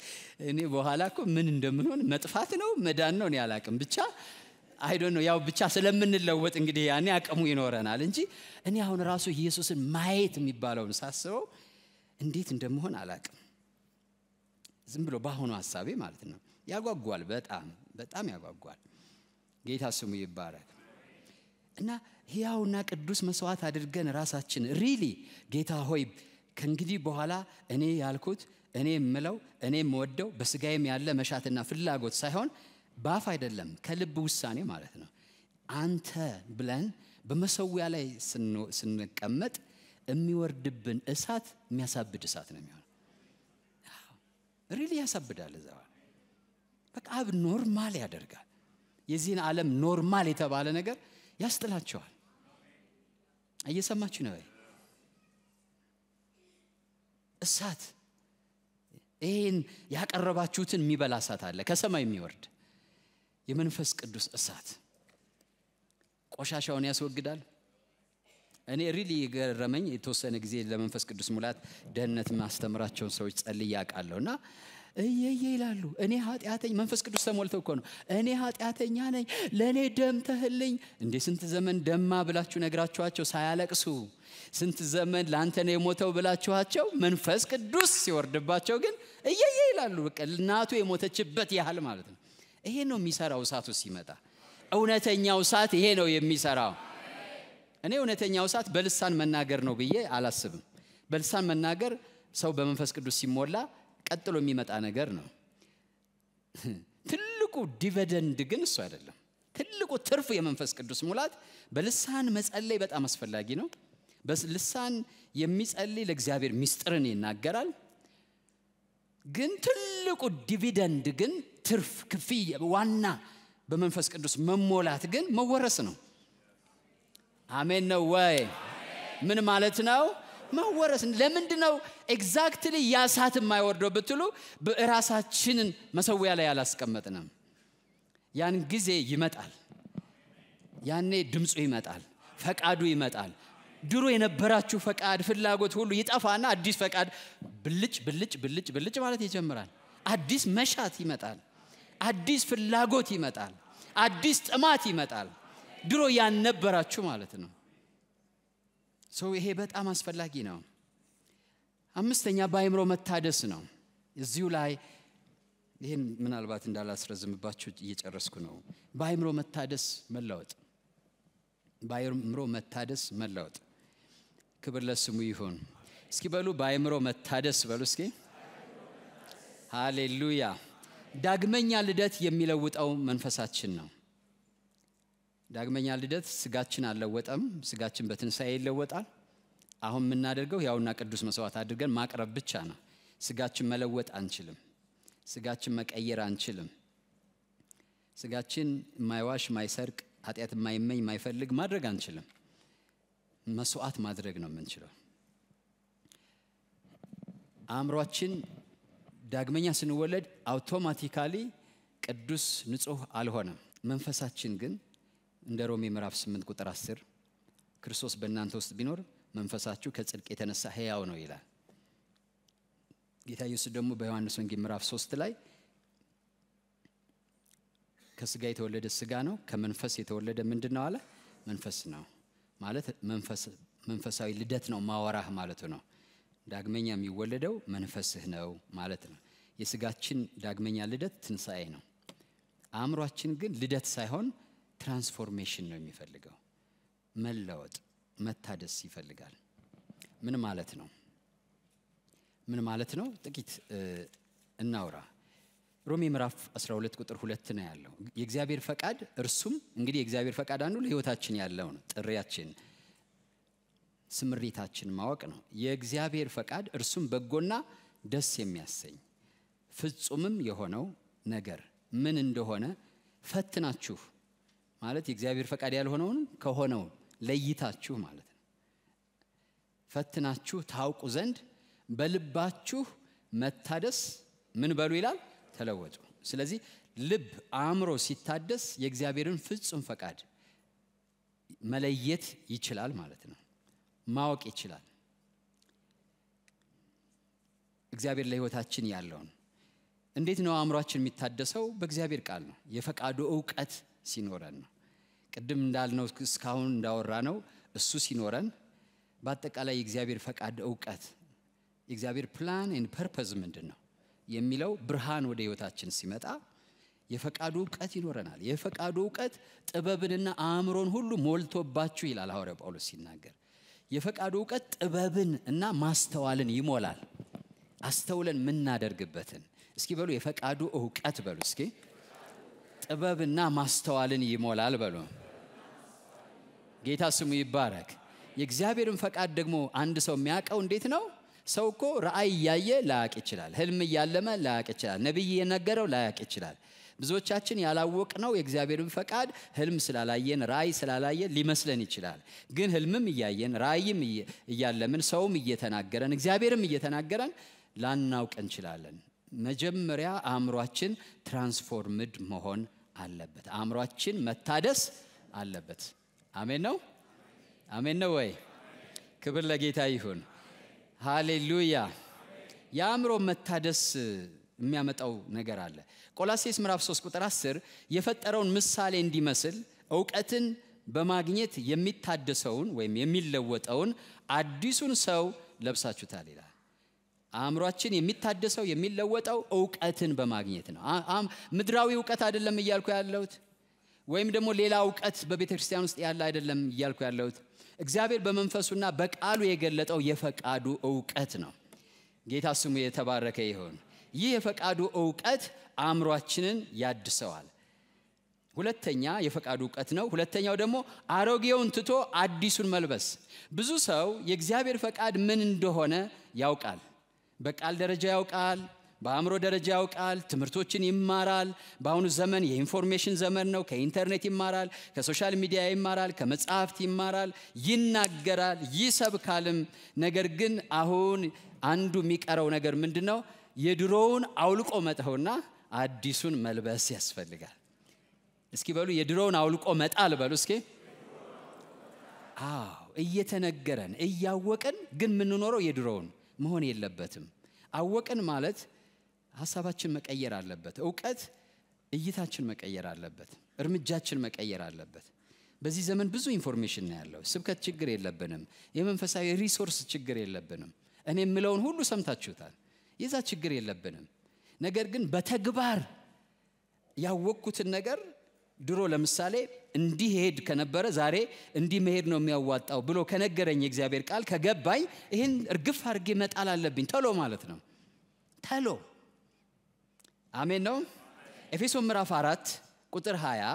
እኔ በኋላ ምን እንደምንሆን መጥፋት ነው መዳን ነው እኔ አላቅም ብቻ አይዶ ነው ያው ብቻ ስለምንለወጥ እንግዲህ ያኔ አቅሙ ይኖረናል እንጂ እኔ አሁን ራሱ ኢየሱስን ማየት የሚባለውን ሳስበው እንዴት እንደምሆን አላቅም ዝም ብሎ በአሁኑ ሀሳቤ ማለት ነው ያጓጓል በጣም በጣም ያጓጓል ጌታ ስሙ ይባረክ እና ሕያውና ቅዱስ መስዋዕት አድርገን ራሳችን ሪሊ ጌታ ሆይ ከእንግዲህ በኋላ እኔ ያልኩት እኔ የምለው እኔ የምወደው በስጋዬም ያለ መሻትና ፍላጎት ሳይሆን በአፍ አይደለም ከልብ ውሳኔ ማለት ነው አንተ ብለን በመሰዊያ ላይ ስንቀመጥ የሚወርድብን እሳት የሚያሳብድ እሳት ነው የሚሆነው ሪሊ ያሳብዳል እዛ በቃ አብ ኖርማል ያደርጋል የዚህን ዓለም ኖርማል የተባለ ነገር ያስጥላቸዋል እየሰማችሁ ነው እሳት ይህን ያቀረባችሁትን የሚበላ እሳት አለ ከሰማይ የሚወርድ የመንፈስ ቅዱስ እሳት ቆሻሻውን ያስወግዳል። እኔ ሪሊ የገረመኝ የተወሰነ ጊዜ ለመንፈስ ቅዱስ ሙላት ደህንነት ማስተምራቸውን ሰዎች ጸል አውቃለሁ እና እየየ ይላሉ። እኔ ኃጢአተኝ መንፈስ ቅዱስ ተሞልተው እኮ ነው። እኔ ኃጢአተኛ ነኝ፣ ለእኔ ደም ተህልኝ። እንዴ ስንት ዘመን ደማ ብላችሁ ነግራችኋቸው ሳያለቅሱ፣ ስንት ዘመን ለአንተ ነው የሞተው ብላችኋቸው፣ መንፈስ ቅዱስ ሲወርድባቸው ግን እየየ ይላሉ። በቃ እናቱ የሞተችበት ያህል ማለት ነው። ይሄ ነው የሚሰራው እሳቱ ሲመጣ እውነተኛው እሳት ይሄ ነው የሚሰራው እኔ እውነተኛው እሳት በልሳን መናገር ነው ብዬ አላስብም በልሳን መናገር ሰው በመንፈስ ቅዱስ ሲሞላ ቀጥሎ የሚመጣ ነገር ነው ትልቁ ዲቨደንድ ግን እሱ አይደለም ትልቁ ትርፍ የመንፈስ ቅዱስ ሙላት በልሳን መጸለይ በጣም አስፈላጊ ነው በልሳን የሚጸልይ ለእግዚአብሔር ሚስጥርን ይናገራል ግን ትልቁ ዲቪደንድ ግን ትርፍ ክፍያ ዋና በመንፈስ ቅዱስ መሞላት ግን መወረስ ነው አሜን ነው ወይ ምን ማለት ነው መወረስ ለምንድ ነው ኤግዛክትሊ ያሳት የማይወርደው ብትሉ ራሳችንን መሰዊያ ላይ አላስቀመጥንም ያን ጊዜ ይመጣል ያኔ ድምፁ ይመጣል ፈቃዱ ይመጣል ድሮ የነበራችሁ ፈቃድ፣ ፍላጎት ሁሉ ይጠፋና አዲስ ፈቃድ ብልጭ ብልጭ ብልጭ ብልጭ ማለት ይጀምራል። አዲስ መሻት ይመጣል። አዲስ ፍላጎት ይመጣል። አዲስ ጥማት ይመጣል። ድሮ ያልነበራችሁ ማለት ነው። ሰው ይሄ በጣም አስፈላጊ ነው። አምስተኛ በአይምሮ መታደስ ነው። እዚሁ ላይ ይህን ምናልባት እንዳላስረዝምባቸው እየጨረስኩ ነው። በአይምሮ መታደስ መለወጥ በአይምሮ መታደስ መለወጥ ክብር ለስሙ ይሁን። እስኪ በሉ በአእምሮ መታደስ በሉ እስኪ። ሃሌሉያ። ዳግመኛ ልደት የሚለውጠው መንፈሳችን ነው። ዳግመኛ ልደት ስጋችን አልለወጠም። ስጋችን በትንሣኤ ይለወጣል። አሁን የምናደርገው ያውና ቅዱስ መስዋዕት አድርገን ማቅረብ ብቻ ነው። ስጋችን መለወጥ አንችልም። ስጋችን መቀየር አንችልም። ስጋችን ማይዋሽ፣ ማይሰርቅ፣ ኃጢአት የማይመኝ፣ ማይፈልግ ማድረግ አንችልም። መስዋዕት ማድረግ ነው የምንችለው። አእምሯችን ዳግመኛ ስንወለድ አውቶማቲካሊ ቅዱስ ንጹህ አልሆነም። መንፈሳችን ግን እንደ ሮሜ ምዕራፍ 8 ቁጥር 10 ክርስቶስ በእናንተ ውስጥ ቢኖር መንፈሳችሁ ከጽድቅ የተነሳ ህያው ነው ይላል። ጌታ ኢየሱስ ደግሞ በዮሐንስ ወንጌል ምዕራፍ 3 ላይ ከስጋ የተወለደ ስጋ ነው፣ ከመንፈስ የተወለደ ምንድን ነው አለ? መንፈስ ነው። ማለት መንፈሳዊ ልደት ነው ማወራህ ማለቱ ነው። ዳግመኛ የሚወለደው መንፈስህ ነው ማለት ነው። የስጋችን ዳግመኛ ልደት ትንሣኤ ነው። አእምሯችን ግን ልደት ሳይሆን ትራንስፎርሜሽን ነው የሚፈልገው። መለወጥ፣ መታደስ ይፈልጋል። ምን ማለት ነው? ምን ማለት ነው? ጥቂት እናውራ። ሮሜ ምዕራፍ 12 ቁጥር 2 ነው ያለው የእግዚአብሔር ፈቃድ እርሱም እንግዲህ የእግዚአብሔር ፈቃድ አንዱ ለህይወታችን ያለው ነው ጥሪያችን ስምሪታችን ማወቅ ነው የእግዚአብሔር ፈቃድ እርሱም በጎና ደስ የሚያሰኝ ፍጹምም የሆነው ነገር ምን እንደሆነ ፈትናችሁ ማለት የእግዚአብሔር ፈቃድ ያልሆነውን ከሆነው ለይታችሁ ማለት ነው ፈትናችሁ ታውቁ ዘንድ በልባችሁ መታደስ ምን በሉ ይላል ተለወጡ። ስለዚህ ልብ አእምሮ ሲታደስ የእግዚአብሔርን ፍጹም ፈቃድ መለየት ይችላል ማለት ነው። ማወቅ ይችላል። እግዚአብሔር ለህይወታችን ያለውን እንዴት ነው አእምሯችን የሚታደሰው? በእግዚአብሔር ቃል ነው። የፈቃዱ እውቀት ሲኖረን ነው። ቅድም እንዳልነው እስካሁን እንዳወራ ነው እሱ ሲኖረን በአጠቃላይ የእግዚአብሔር ፈቃድ እውቀት የእግዚአብሔር ፕላን ኤንድ ፐርፐዝ ምንድን ነው የሚለው ብርሃን ወደ ህይወታችን ሲመጣ የፈቃዱ እውቀት ይኖረናል። የፈቃዱ እውቀት ጥበብንና አእምሮን ሁሉ ሞልቶባችሁ ይላል ሐዋርያው ጳውሎስ ሲናገር። የፈቃዱ እውቀት ጥበብን እና ማስተዋልን ይሞላል። አስተውለን የምናደርግበትን እስኪ በሉ የፈቃዱ እውቀት በሉ እስኪ ጥበብና ማስተዋልን ይሞላል በሉ። ጌታ ስሙ ይባረክ። የእግዚአብሔርን ፈቃድ ደግሞ አንድ ሰው የሚያውቀው እንዴት ነው? ሰው እኮ ራእይ እያየ ላያቅ ይችላል። ህልም እያለመ ላያቅ ይችላል። ነቢይ የነገረው ላያቅ ይችላል። ብዙዎቻችን ያላወቅ ነው የእግዚአብሔርን ፈቃድ ህልም ስላላየን ራእይ ስላላየን ሊመስለን ይችላል። ግን ህልምም እያየን ራእይም እያለምን ሰውም እየተናገረን እግዚአብሔርም እየተናገረን ላናውቅ እንችላለን። መጀመሪያ አእምሯችን ትራንስፎርምድ መሆን አለበት። አእምሯችን መታደስ አለበት። አሜን ነው። አሜን ነው ወይ? ክብር ለጌታ ይሁን። ሃሌሉያ የአእምሮ መታደስ የሚያመጣው ነገር አለ ቆላሴስ ምዕራፍ 3 ቁጥር 10 የፈጠረውን ምሳሌ እንዲመስል እውቀትን በማግኘት የሚታደሰውን ወይም የሚለወጠውን አዲሱን ሰው ለብሳችሁታል ይላል አእምሯችን የሚታደሰው የሚለወጠው እውቀትን በማግኘት ነው ምድራዊ እውቀት አይደለም እያልኩ ያለሁት ወይም ደግሞ ሌላ እውቀት በቤተ ክርስቲያን ውስጥ ያለ አይደለም እያልኩ ያለሁት እግዚአብሔር በመንፈሱና በቃሉ የገለጠው የፈቃዱ እውቀት ነው። ጌታ ስሙ የተባረከ ይሆን። ይህ የፈቃዱ እውቀት አእምሯችንን ያድሰዋል። ሁለተኛ የፈቃዱ እውቀት ነው። ሁለተኛው ደግሞ አሮጌውን ትቶ አዲሱን መልበስ። ብዙ ሰው የእግዚአብሔር ፈቃድ ምን እንደሆነ ያውቃል፣ በቃል ደረጃ ያውቃል፣ በአእምሮ ደረጃ ያውቃል፣ ትምህርቶችን ይማራል። በአሁኑ ዘመን የኢንፎርሜሽን ዘመን ነው። ከኢንተርኔት ይማራል፣ ከሶሻል ሚዲያ ይማራል፣ ከመጽሐፍት ይማራል፣ ይናገራል፣ ይሰብካልም። ነገር ግን አሁን አንዱ የሚቀረው ነገር ምንድን ነው? የድሮውን አውልቆ መጥኸውና አዲሱን መልበስ ያስፈልጋል። እስኪ በሉ የድሮውን አውልቆ መጣል በሉ እስኪ። አዎ እየተነገረን እያወቅን ግን የምንኖረው የድሮውን መሆን የለበትም። አወቅን ማለት ሀሳባችን መቀየር አለበት። እውቀት እይታችን መቀየር አለበት። እርምጃችን መቀየር አለበት። በዚህ ዘመን ብዙ ኢንፎርሜሽን ነው ያለው። ስብከት ችግር የለብንም። የመንፈሳዊ ሪሶርስ ችግር የለብንም። እኔ የምለውን ሁሉ ሰምታችሁታል። የዛ ችግር የለብንም። ነገር ግን በተግባር ያወቅኩትን ነገር ድሮ ለምሳሌ እንዲህ ሄድ ከነበረ ዛሬ እንዲህ መሄድ ነው የሚያዋጣው ብሎ ከነገረኝ የእግዚአብሔር ቃል ከገባኝ ይህን እርግፍ አድርጌ መጣል አለብኝ። ተሎ ማለት ነው ተሎ አሜን ነው። ኤፌሶን ምዕራፍ 4 ቁጥር 20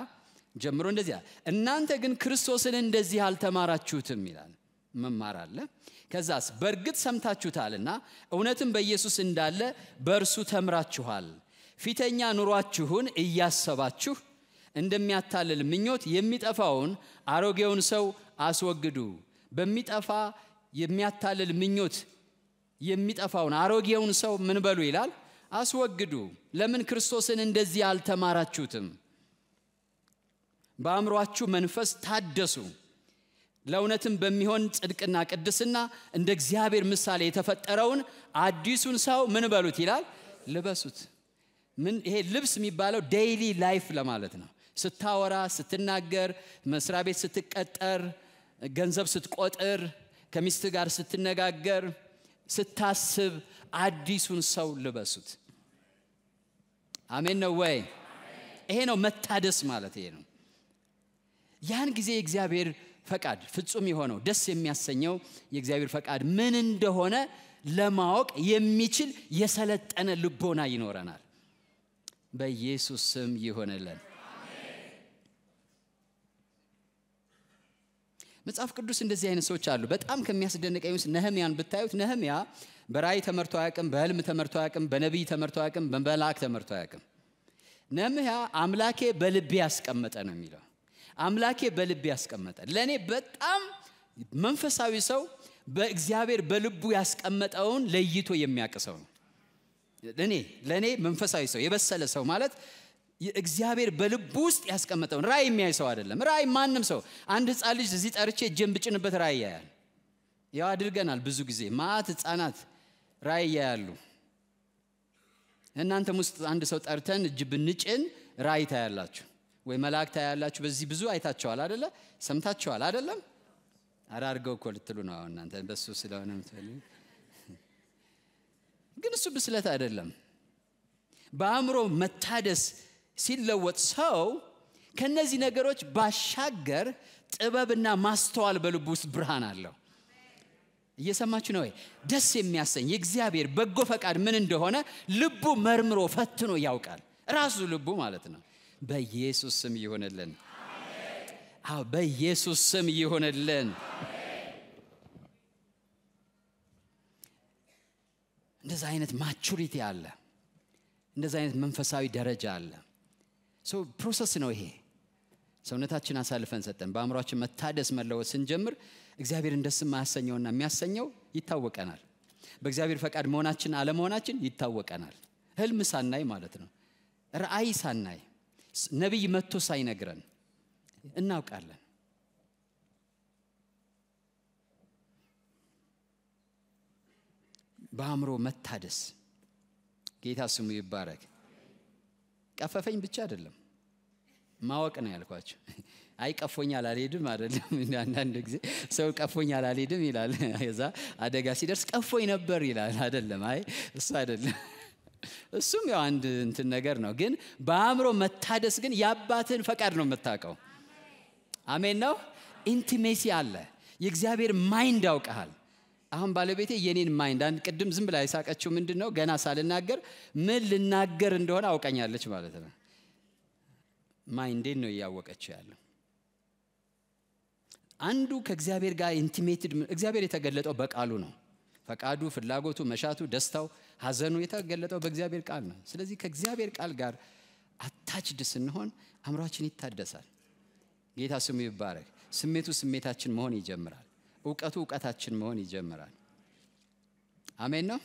ጀምሮ እንደዚህ እናንተ ግን ክርስቶስን እንደዚህ አልተማራችሁትም ይላል። መማር አለ። ከዛስ በእርግጥ ሰምታችሁታልና እውነትም በኢየሱስ እንዳለ በእርሱ ተምራችኋል። ፊተኛ ኑሯችሁን እያሰባችሁ እንደሚያታልል ምኞት የሚጠፋውን አሮጌውን ሰው አስወግዱ። በሚጠፋ የሚያታልል ምኞት የሚጠፋውን አሮጌውን ሰው ምን በሉ ይላል አስወግዱ። ለምን ክርስቶስን እንደዚህ አልተማራችሁትም? በአእምሯችሁ መንፈስ ታደሱ። ለእውነትም በሚሆን ጽድቅና ቅድስና እንደ እግዚአብሔር ምሳሌ የተፈጠረውን አዲሱን ሰው ምን በሉት ይላል፣ ልበሱት። ምን ይሄ ልብስ የሚባለው ዴይሊ ላይፍ ለማለት ነው። ስታወራ፣ ስትናገር፣ መስሪያ ቤት ስትቀጠር፣ ገንዘብ ስትቆጥር፣ ከሚስት ጋር ስትነጋገር፣ ስታስብ አዲሱን ሰው ልበሱት። አሜን ነው ወይ? ይሄ ነው መታደስ ማለት ይሄ ነው። ያን ጊዜ የእግዚአብሔር ፈቃድ ፍጹም የሆነው ደስ የሚያሰኘው የእግዚአብሔር ፈቃድ ምን እንደሆነ ለማወቅ የሚችል የሰለጠነ ልቦና ይኖረናል። በኢየሱስ ስም ይሆንልን። መጽሐፍ ቅዱስ እንደዚህ አይነት ሰዎች አሉ። በጣም ከሚያስደንቀኝ ውስጥ ነህምያን ብታዩት ነህምያ በራእይ ተመርቶ አያውቅም፣ በህልም ተመርቶ አያውቅም፣ በነቢይ ተመርቶ አያውቅም፣ በመላእክ ተመርቶ አያውቅም። ነምያ አምላኬ በልቤ ያስቀመጠ ነው የሚለው አምላኬ በልቤ ያስቀመጠ ለእኔ በጣም መንፈሳዊ ሰው በእግዚአብሔር በልቡ ያስቀመጠውን ለይቶ የሚያውቅ ሰው ነው። ለእኔ ለእኔ መንፈሳዊ ሰው የበሰለ ሰው ማለት እግዚአብሔር በልቡ ውስጥ ያስቀመጠውን ራእይ የሚያይ ሰው አይደለም። ራእይ ማንም ሰው አንድ ህፃን ልጅ እዚህ ጠርቼ እጄን ብጭንበት ራእይ ያያል። ያው አድርገናል ብዙ ጊዜ ማአት ህፃናት ራእይ ያያሉ። እናንተም ውስጥ አንድ ሰው ጠርተን እጅ ብንጭን ራእይ ታያላችሁ ወይ መላእክ ታያላችሁ። በዚህ ብዙ አይታቸዋል አደለ? ሰምታቸዋል አደለም? አራርገው እኮ ልትሉ ነው አሁን እናንተ በሱ ስለሆነ ግን እሱ ብስለት አይደለም። በአእምሮ መታደስ ሲለወጥ ሰው ከነዚህ ነገሮች ባሻገር ጥበብና ማስተዋል በልቡ ውስጥ ብርሃን አለው። እየሰማችሁ ነው ደስ የሚያሰኝ የእግዚአብሔር በጎ ፈቃድ ምን እንደሆነ ልቡ መርምሮ ፈትኖ ያውቃል። ራሱ ልቡ ማለት ነው። በኢየሱስ ስም ይሆንልን። አዎ በኢየሱስ ስም ይሆንልን። እንደዚ አይነት ማቹሪቲ አለ። እንደዚ አይነት መንፈሳዊ ደረጃ አለ። ፕሮሰስ ነው ይሄ። ሰውነታችን አሳልፈን ሰጠን። በአእምሯችን መታደስ መለወጥ ስንጀምር እግዚአብሔርን ደስ የማያሰኘውና የሚያሰኘው ይታወቀናል። በእግዚአብሔር ፈቃድ መሆናችን አለመሆናችን ይታወቀናል። ህልም ሳናይ ማለት ነው። ራእይ ሳናይ ነቢይ መጥቶ ሳይነግረን እናውቃለን። በአእምሮ መታደስ ጌታ ስሙ ይባረክ። ቀፈፈኝ ብቻ አይደለም ማወቅ ነው ያልኳቸው። አይ ቀፎኝ አላልሄድም አይደለም። አንዳንድ ጊዜ ሰው ቀፎኝ አላልሄድም ይላል። ከዛ አደጋ ሲደርስ ቀፎኝ ነበር ይላል። አይደለም፣ አይ እሱ አይደለም። እሱም ያው አንድ እንትን ነገር ነው። ግን በአእምሮ መታደስ ግን የአባትን ፈቃድ ነው የምታውቀው። አሜን ነው። ኢንቲሜሲ አለ። የእግዚአብሔር ማይንድ ያውቀሃል። አሁን ባለቤቴ የኔን ማይንድ አንድ ቅድም ዝም ብላ የሳቀችው ምንድን ነው? ገና ሳልናገር ምን ልናገር እንደሆነ አውቀኛለች ማለት ነው። ማይንዴን ነው እያወቀችው ያለው። አንዱ ከእግዚአብሔር ጋር ኢንቲሜትድ እግዚአብሔር የተገለጠው በቃሉ ነው ፈቃዱ ፍላጎቱ መሻቱ ደስታው ሀዘኑ የተገለጠው በእግዚአብሔር ቃል ነው ስለዚህ ከእግዚአብሔር ቃል ጋር አታችድ ስንሆን አእምሯችን ይታደሳል ጌታ ስሙ ይባረክ ስሜቱ ስሜታችን መሆን ይጀምራል እውቀቱ እውቀታችን መሆን ይጀምራል አሜን ነው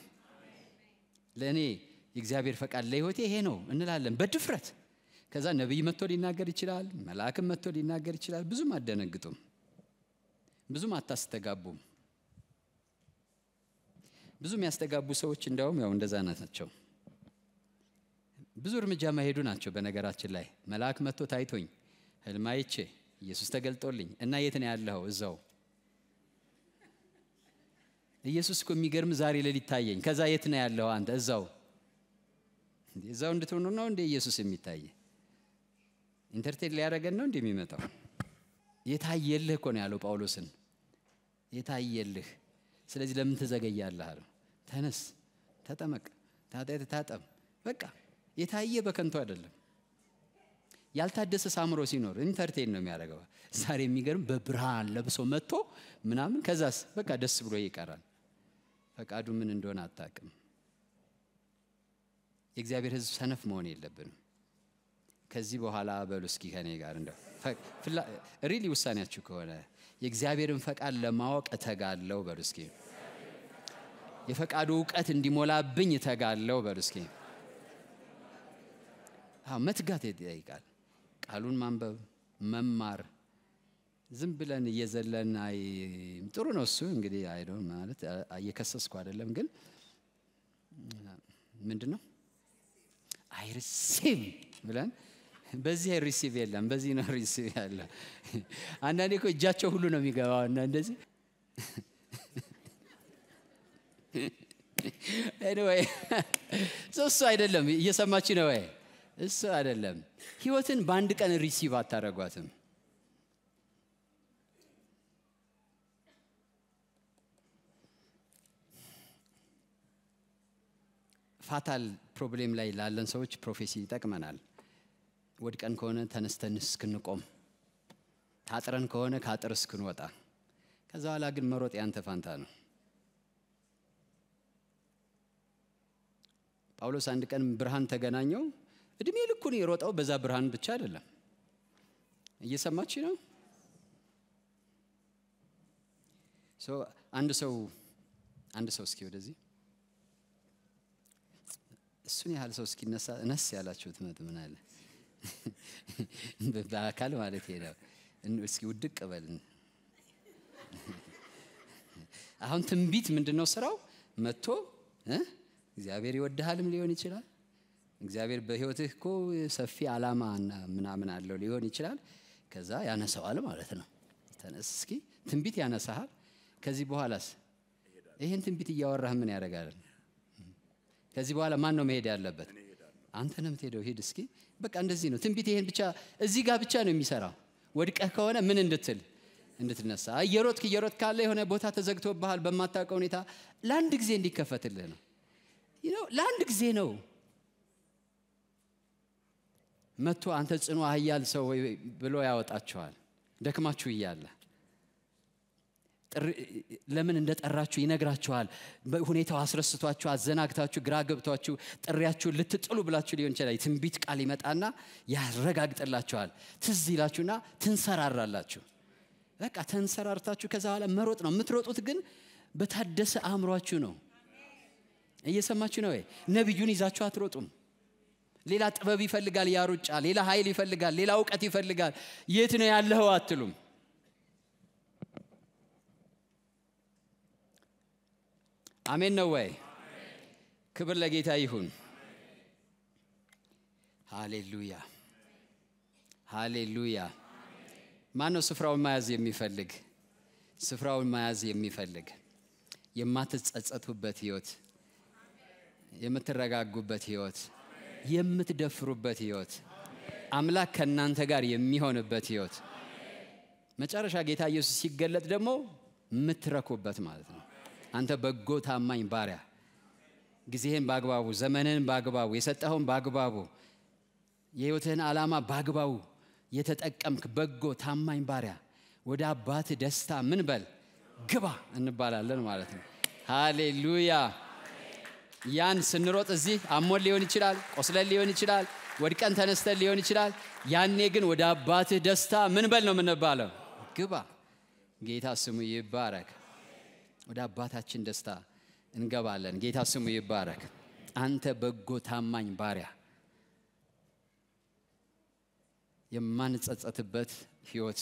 ለእኔ የእግዚአብሔር ፈቃድ ለህይወቴ ይሄ ነው እንላለን በድፍረት ከዛ ነቢይ መጥቶ ሊናገር ይችላል መልአክም መጥቶ ሊናገር ይችላል ብዙም አደነግጡም ብዙም አታስተጋቡም። ብዙ የሚያስተጋቡ ሰዎች እንዲያውም ያው እንደዛ ናቸው። ብዙ እርምጃ ማሄዱ ናቸው። በነገራችን ላይ መልአክ መጥቶ ታይቶኝ ህልማይቼ ኢየሱስ ተገልጦልኝ እና የት ነው ያለኸው? እዛው ኢየሱስ እኮ የሚገርም ዛሬ ሌሊት ታየኝ። ከዛ የት ነው ያለው አንተ? እዛው እዛው እንድትሆኑ ነው እንደ ኢየሱስ የሚታይ ኢንተርቴን ሊያደረገን ነው እንዴ የሚመጣው የታየልህ እኮ ነው ያለው ጳውሎስን የታየልህ ስለዚህ ለምን ትዘገያለህ አለ ተነስ ተጠመቅ ታጠ ታጠብ በቃ የታየ በከንቱ አይደለም ያልታደሰ ሳምሮ ሲኖር ኢንተርቴን ነው የሚያደርገው ዛሬ የሚገርም በብርሃን ለብሶ መጥቶ ምናምን ከዛስ በቃ ደስ ብሎ ይቀራል ፈቃዱ ምን እንደሆነ አታቅም የእግዚአብሔር ህዝብ ሰነፍ መሆን የለብንም ከዚህ በኋላ በሉ እስኪ ከኔ ጋር እንደው ሪሊ ውሳኔያችሁ ከሆነ የእግዚአብሔርን ፈቃድ ለማወቅ እተጋለው በሉ የፈቃዱ እውቀት እንዲሞላብኝ እተጋለው በሉ መትጋት ይጠይቃል። ቃሉን ማንበብ፣ መማር ዝም ብለን እየዘለን ጥሩ ነው እሱ እንግዲህ አይ ማለት እየከሰስኩ አይደለም፣ ግን ምንድን ነው አይ ብለን በዚህ ሪሲቭ የለም፣ በዚህ ነው ሪሲቭ ያለ። አንዳንዴ እኮ እጃቸው ሁሉ ነው የሚገባው እና እንደዚህ ኤኒዌይ እሱ አይደለም እየሰማች ነው ወይ? እሱ አይደለም። ህይወትን በአንድ ቀን ሪሲቭ አታደርጓትም። ፋታል ፕሮብሌም ላይ ላለን ሰዎች ፕሮፌሲ ይጠቅመናል። ወድቀን ከሆነ ተነስተን እስክንቆም፣ ታጥረን ከሆነ ከአጥር እስክንወጣ፣ ከዛ በኋላ ግን መሮጥ ያንተ ፋንታ ነው። ጳውሎስ አንድ ቀን ብርሃን ተገናኘው። እድሜ ልኩን የሮጠው በዛ ብርሃን ብቻ አይደለም። እየሰማች ነው። አንድ ሰው አንድ ሰው እስኪ ወደዚህ እሱን ያህል ሰው እስኪ ነስ ያላችሁት ምናለ ምን አለ በአካል ማለት ነው። እስኪ ውድቅ በልን። አሁን ትንቢት ምንድን ነው ስራው? መጥቶ እግዚአብሔር ይወድሃልም ሊሆን ይችላል። እግዚአብሔር በህይወትህ እኮ ሰፊ አላማ ምናምን አለው ሊሆን ይችላል። ከዛ ያነሰዋል ማለት ነው። ተነስ እስኪ ትንቢት ያነሳሃል። ከዚህ በኋላስ ይህን ትንቢት እያወራህ ምን ያደርጋል? ከዚህ በኋላ ማን ነው መሄድ ያለበት? አንተ ነው የምትሄደው። ሂድ እስኪ በቃ እንደዚህ ነው። ትንቢት ይሄን ብቻ እዚህ ጋር ብቻ ነው የሚሰራው። ወድቀህ ከሆነ ምን እንድትል እንድትነሳ እየሮጥክ እየሮጥክ ካለ የሆነ ቦታ ተዘግቶብሃል በማታውቀ ሁኔታ ለአንድ ጊዜ እንዲከፈትልህ ነው። ለአንድ ጊዜ ነው መጥቶ አንተ ጽኑ አህያል ሰው ብሎ ያወጣቸዋል ደክማችሁ እያለ ለምን እንደጠራችሁ ይነግራችኋል። በሁኔታው አስረስቷችሁ፣ አዘናግታችሁ፣ ግራ ገብቷችሁ ጥሪያችሁን ልትጥሉ ብላችሁ ሊሆን ይችላል። የትንቢት ቃል ይመጣና ያረጋግጥላችኋል። ትዝ ይላችሁና ትንሰራራላችሁ። በቃ ተንሰራርታችሁ ከዛ በኋላ መሮጥ ነው። የምትሮጡት ግን በታደሰ አእምሯችሁ ነው። እየሰማችሁ ነው ነቢዩን ይዛችሁ አትሮጡም። ሌላ ጥበብ ይፈልጋል ያሩጫ ሌላ ኃይል ይፈልጋል፣ ሌላ እውቀት ይፈልጋል። የት ነው ያለኸው አትሉም። አሜን ነው ወይ? ክብር ለጌታ ይሁን። ሃሌሉያ ሃሌሉያ። ማን ነው ስፍራውን መያዝ የሚፈልግ? ስፍራውን መያዝ የሚፈልግ የማትጸጸቱበት ህይወት፣ የምትረጋጉበት ህይወት፣ የምትደፍሩበት ህይወት፣ አምላክ ከእናንተ ጋር የሚሆንበት ህይወት፣ መጨረሻ ጌታ ኢየሱስ ሲገለጥ ደግሞ የምትረኩበት ማለት ነው። አንተ በጎ ታማኝ ባሪያ ጊዜህን በአግባቡ ዘመንን በአግባቡ የሰጠኸውን በአግባቡ የህይወትህን ዓላማ በአግባቡ የተጠቀምክ በጎ ታማኝ ባሪያ ወደ አባት ደስታ ምን በል ግባ እንባላለን ማለት ነው ሃሌሉያ ያን ስንሮጥ እዚህ አሞን ሊሆን ይችላል ቆስለን ሊሆን ይችላል ወድቀን ተነስተን ሊሆን ይችላል ያኔ ግን ወደ አባትህ ደስታ ምን በል ነው የምንባለው ግባ ጌታ ስሙ ይባረክ ወደ አባታችን ደስታ እንገባለን። ጌታ ስሙ ይባረክ። አንተ በጎ ታማኝ ባሪያ የማንጸጸትበት ህይወት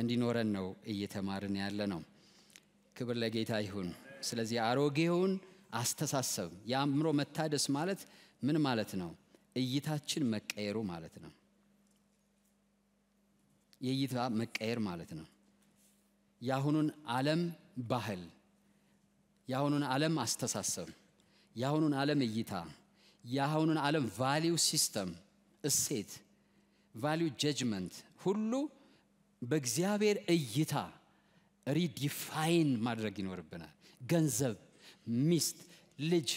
እንዲኖረን ነው እየተማርን ያለ ነው። ክብር ለጌታ ይሁን። ስለዚህ አሮጌውን አስተሳሰብ የአእምሮ መታደስ ማለት ምን ማለት ነው? እይታችን መቀየሩ ማለት ነው። የእይታ መቀየር ማለት ነው። የአሁኑን ዓለም ባህል የአሁኑን ዓለም አስተሳሰብ፣ የአሁኑን ዓለም እይታ፣ የአሁኑን ዓለም ቫሊዩ ሲስተም፣ እሴት፣ ቫሊዩ ጀጅመንት ሁሉ በእግዚአብሔር እይታ ሪዲፋይን ማድረግ ይኖርብናል። ገንዘብ፣ ሚስት፣ ልጅ፣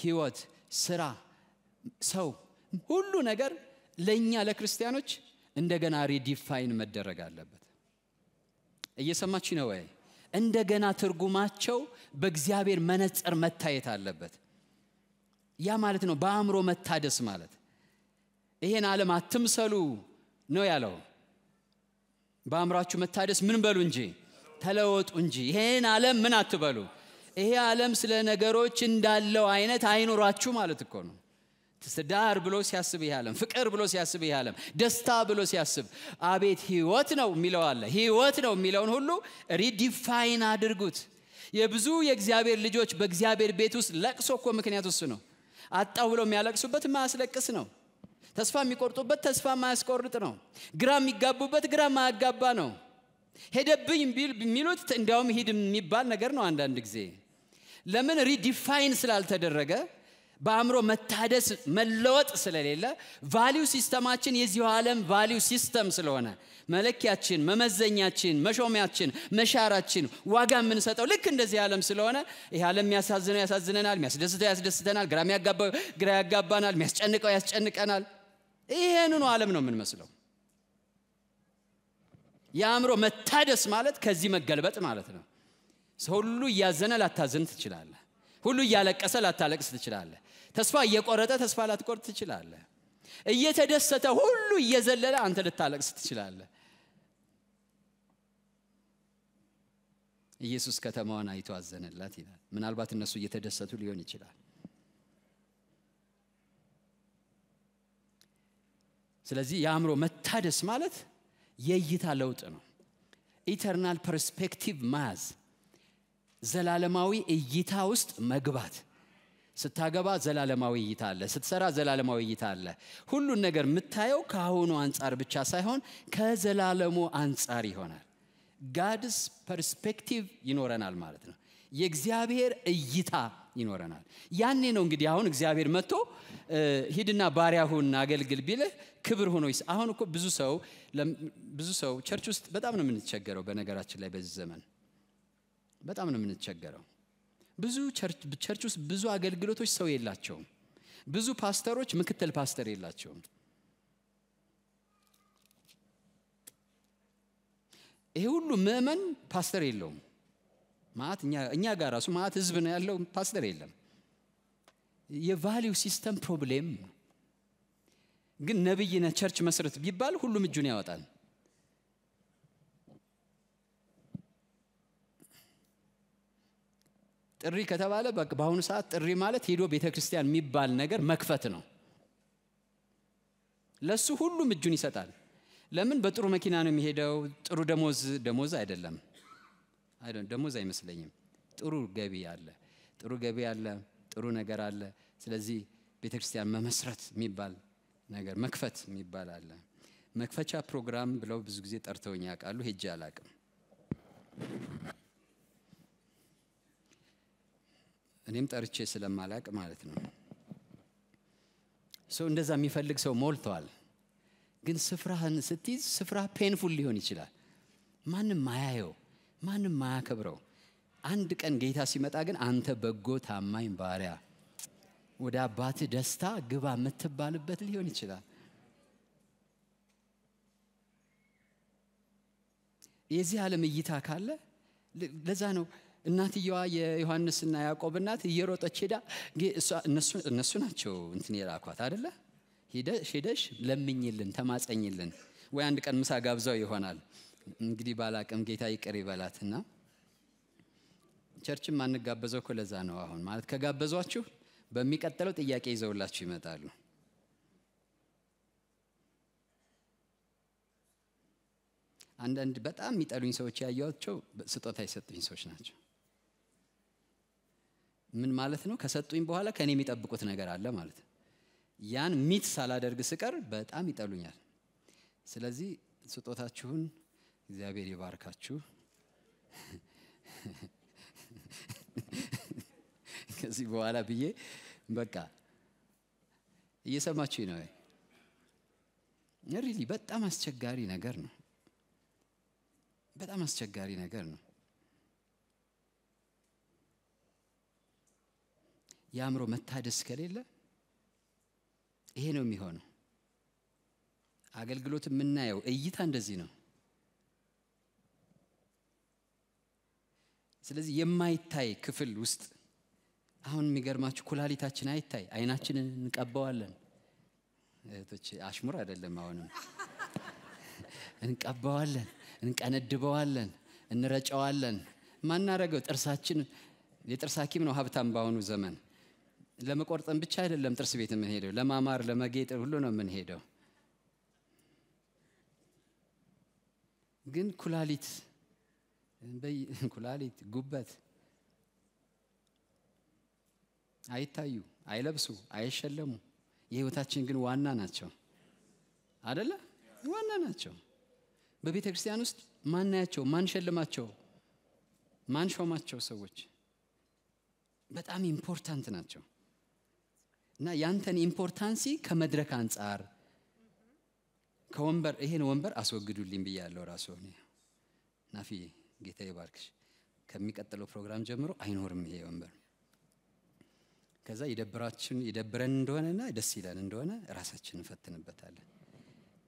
ህይወት፣ ስራ፣ ሰው ሁሉ ነገር ለእኛ ለክርስቲያኖች እንደገና ሪዲፋይን መደረግ አለበት። እየሰማች ነው ወይ? እንደገና ትርጉማቸው በእግዚአብሔር መነጽር መታየት አለበት። ያ ማለት ነው በአእምሮ መታደስ ማለት። ይሄን ዓለም አትምሰሉ ነው ያለው። በአእምሯችሁ መታደስ ምን በሉ እንጂ ተለወጡ እንጂ ይሄን ዓለም ምን አትበሉ። ይሄ ዓለም ስለ ነገሮች እንዳለው አይነት አይኑራችሁ ማለት እኮ ነው። ትስዳር ብሎ ሲያስብ ይህ ዓለም፣ ፍቅር ብሎ ሲያስብ ይህ ዓለም፣ ደስታ ብሎ ሲያስብ አቤት ህይወት ነው የሚለው አለ። ህይወት ነው የሚለውን ሁሉ ሪዲፋይን አድርጉት። የብዙ የእግዚአብሔር ልጆች በእግዚአብሔር ቤት ውስጥ ለቅሶ እኮ ምክንያት እሱ ነው። አጣው ብለው የሚያለቅሱበት ማያስለቅስ ነው። ተስፋ የሚቆርጡበት ተስፋ ማያስቆርጥ ነው። ግራ የሚጋቡበት ግራ ማያጋባ ነው። ሄደብኝ የሚሉት እንዲያውም ሂድ የሚባል ነገር ነው። አንዳንድ ጊዜ ለምን ሪዲፋይን ስላልተደረገ በአእምሮ መታደስ መለወጥ ስለሌለ ቫሊዩ ሲስተማችን የዚሁ ዓለም ቫሊዩ ሲስተም ስለሆነ መለኪያችን፣ መመዘኛችን፣ መሾሚያችን፣ መሻራችን፣ ዋጋ የምንሰጠው ልክ እንደዚህ ዓለም ስለሆነ ይህ ዓለም የሚያሳዝነው ያሳዝነናል፣ የሚያስደስተው ያስደስተናል፣ ግራ የሚያጋባው ግራ ያጋባናል፣ የሚያስጨንቀው ያስጨንቀናል። ይሄንኑ ዓለም ነው የምንመስለው። የአእምሮ መታደስ ማለት ከዚህ መገልበጥ ማለት ነው። ሁሉ እያዘነ ላታዝን ትችላለህ። ሁሉ እያለቀሰ ላታለቅስ ትችላለህ። ተስፋ እየቆረጠ ተስፋ ላትቆርጥ ትችላለህ። እየተደሰተ ሁሉ እየዘለለ አንተ ልታለቅስ ትችላለህ። ኢየሱስ ከተማዋን አይቶ አዘነላት ይላል። ምናልባት እነሱ እየተደሰቱ ሊሆን ይችላል። ስለዚህ የአእምሮ መታደስ ማለት የእይታ ለውጥ ነው። ኢተርናል ፐርስፔክቲቭ ማያዝ፣ ዘላለማዊ እይታ ውስጥ መግባት ስታገባ ዘላለማዊ እይታ አለ። ስትሰራ ዘላለማዊ እይታ አለ። ሁሉን ነገር የምታየው ከአሁኑ አንጻር ብቻ ሳይሆን ከዘላለሙ አንጻር ይሆናል። ጋድስ ፐርስፔክቲቭ ይኖረናል ማለት ነው። የእግዚአብሔር እይታ ይኖረናል። ያኔ ነው እንግዲህ አሁን እግዚአብሔር መጥቶ ሂድና ባሪያ ሁን አገልግል ቢልህ ክብር ሆኖ ይስ አሁን እኮ ብዙ ሰው ብዙ ሰው ቸርች ውስጥ በጣም ነው የምንቸገረው። በነገራችን ላይ በዚህ ዘመን በጣም ነው የምንቸገረው። ብዙ ቸርች ውስጥ ብዙ አገልግሎቶች ሰው የላቸውም። ብዙ ፓስተሮች ምክትል ፓስተር የላቸውም። ይሄ ሁሉ ምእመን ፓስተር የለውም። ማለት እኛ ጋር ራሱ ማለት ህዝብ ነው ያለው፣ ፓስተር የለም። የቫሊው ሲስተም ፕሮብሌም ግን ነብይ ነ ቸርች መስረት ቢባል ሁሉም እጁን ያወጣል። ጥሪ ከተባለ በአሁኑ ሰዓት ጥሪ ማለት ሄዶ ቤተ ክርስቲያን የሚባል ነገር መክፈት ነው። ለሱ ሁሉም እጁን ይሰጣል። ለምን? በጥሩ መኪና ነው የሚሄደው። ጥሩ ደሞዝ ደሞዝ አይደለም ደሞዝ አይመስለኝም። ጥሩ ገቢ አለ፣ ጥሩ ገቢ አለ፣ ጥሩ ነገር አለ። ስለዚህ ቤተ ክርስቲያን መመስረት የሚባል ነገር መክፈት የሚባል አለ። መክፈቻ ፕሮግራም ብለው ብዙ ጊዜ ጠርተውኝ ያውቃሉ። ሄጄ አላቅም። እኔም ጠርቼ ስለማላቅ ማለት ነው ሰው እንደዛ የሚፈልግ ሰው ሞልተዋል ግን ስፍራህን ስትይዝ ስፍራ ፔንፉል ሊሆን ይችላል ማንም ማያየው ማንም ማያከብረው አንድ ቀን ጌታ ሲመጣ ግን አንተ በጎ ታማኝ ባሪያ ወደ አባት ደስታ ግባ የምትባልበት ሊሆን ይችላል የዚህ ዓለም እይታ ካለ ለዛ ነው እናትየዋ የዮሐንስና ያዕቆብ እናት እየሮጠች ሄዳ እነሱ ናቸው እንትን የላኳት አደለ ሄደሽ ለምኝልን ተማጸኝልን ወይ አንድ ቀን ምሳ ጋብዛው ይሆናል እንግዲህ ባላቅም ጌታ ይቅር ይበላትና ቸርችም ማንጋበዘው እኮ ለዛ ነው አሁን ማለት ከጋበዟችሁ በሚቀጥለው ጥያቄ ይዘውላችሁ ይመጣሉ አንዳንድ በጣም የሚጠሉኝ ሰዎች ያየዋቸው ስጦታ የሰጡኝ ሰዎች ናቸው ምን ማለት ነው? ከሰጡኝ በኋላ ከእኔ የሚጠብቁት ነገር አለ ማለት ነው። ያን ሚት ሳላደርግ ስቀር በጣም ይጠሉኛል። ስለዚህ ስጦታችሁን እግዚአብሔር ይባርካችሁ። ከዚህ በኋላ ብዬ በቃ እየሰማችሁ ነው። ሪሊ በጣም አስቸጋሪ ነገር ነው። በጣም አስቸጋሪ ነገር ነው። የአእምሮ መታደስ ከሌለ ይሄ ነው የሚሆነው። አገልግሎት የምናየው እይታ እንደዚህ ነው። ስለዚህ የማይታይ ክፍል ውስጥ አሁን የሚገርማችሁ ኩላሊታችን አይታይ፣ አይናችንን እንቀባዋለን። እህቶች አሽሙር አይደለም። አሁንም እንቀባዋለን፣ እንቀነድበዋለን፣ እንረጨዋለን። ማናረገው ጥርሳችን የጥርስ ሐኪም ነው ሀብታም በአሁኑ ዘመን ለመቆርጠን ብቻ አይደለም ጥርስ ቤት የምንሄደው፣ ለማማር ለመጌጥ ሁሉ ነው የምንሄደው። ግን ኩላሊት ኩላሊት ጉበት አይታዩ፣ አይለብሱ፣ አይሸለሙ። የህይወታችን ግን ዋና ናቸው አደለ? ዋና ናቸው። በቤተ ክርስቲያን ውስጥ ማናያቸው፣ ማንሸልማቸው፣ ማንሾማቸው ሰዎች በጣም ኢምፖርታንት ናቸው። እና ያንተን ኢምፖርታንሲ ከመድረክ አንጻር ከወንበር ይሄን ወንበር አስወግዱልኝ ብያለሁ ራሱ ናፊ ጌታ ይባርክሽ ከሚቀጥለው ፕሮግራም ጀምሮ አይኖርም ይሄ ወንበር ከዛ ይደብራችን ይደብረን እንደሆነና ደስ ይለን እንደሆነ ራሳችን እንፈትንበታለን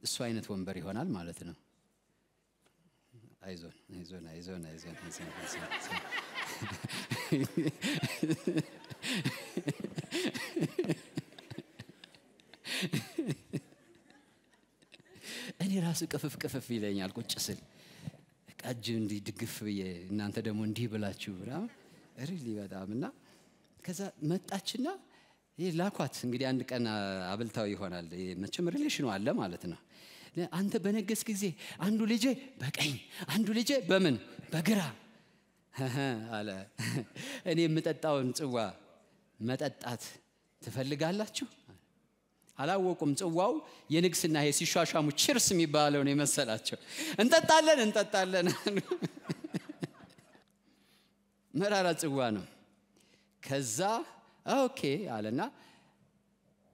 እሱ አይነት ወንበር ይሆናል ማለት ነው አይዞን አይዞን አይዞን አይዞን አይዞን እኔ ራሱ ቅፍፍ ቅፍፍ ይለኛል ቁጭ ስል ቀጅ እንዲህ ድግፍ ብዬ እናንተ ደግሞ እንዲህ ብላችሁ ምናምን ሪሊ በጣም እና ከዛ መጣችና ይህ ላኳት እንግዲህ አንድ ቀን አብልታው ይሆናል መቼም ሪሌሽኑ አለ ማለት ነው አንተ በነገስ ጊዜ አንዱ ልጄ በቀኝ አንዱ ልጄ በምን በግራ አለ። እኔ የምጠጣውን ጽዋ መጠጣት ትፈልጋላችሁ? አላወቁም። ጽዋው የንግስና ይሄ ሲሻሻሙ ችርስ የሚባለውን የመሰላቸው እንጠጣለን እንጠጣለን። መራራ ጽዋ ነው። ከዛ ኦኬ አለና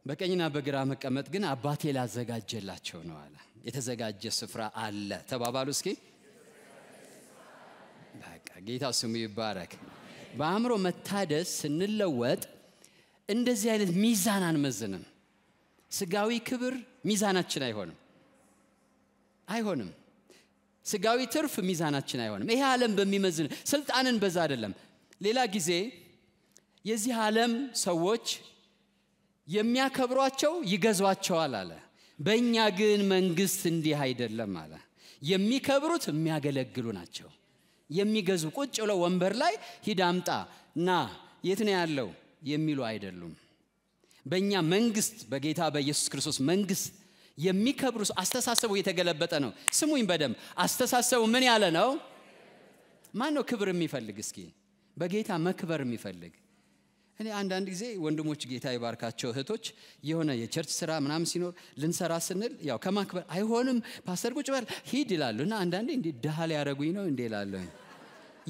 በቀኝና በግራ መቀመጥ ግን አባቴ ላዘጋጀላቸው ነው አለ። የተዘጋጀ ስፍራ አለ ተባባሉ እስኪ በቃ ጌታ ስሙ ይባረክ። በአእምሮ መታደስ ስንለወጥ እንደዚህ አይነት ሚዛን አንመዝንም። ስጋዊ ክብር ሚዛናችን አይሆንም አይሆንም። ስጋዊ ትርፍ ሚዛናችን አይሆንም። ይሄ ዓለም በሚመዝን ስልጣንን በዛ አይደለም። ሌላ ጊዜ የዚህ ዓለም ሰዎች የሚያከብሯቸው ይገዟቸዋል አለ። በእኛ ግን መንግስት እንዲህ አይደለም አለ። የሚከብሩት የሚያገለግሉ ናቸው። የሚገዙ ቁጭ ብለው ወንበር ላይ ሂድ አምጣ ና የት ነው ያለው የሚሉ አይደሉም በእኛ መንግስት በጌታ በኢየሱስ ክርስቶስ መንግስት የሚከብሩ አስተሳሰቡ የተገለበጠ ነው ስሙኝ በደም አስተሳሰቡ ምን ያለ ነው ማን ነው ክብር የሚፈልግ እስኪ በጌታ መክበር የሚፈልግ እኔ አንዳንድ ጊዜ ወንድሞች ጌታ ይባርካቸው እህቶች የሆነ የቸርች ስራ ምናምን ሲኖር ልንሰራ ስንል ያው ከማክበር አይሆንም ፓስተር ቁጭ በል ሂድ ይላሉ እና አንዳንዴ እንዲ ድሃ ሊያረጉኝ ነው እንዴ ላለ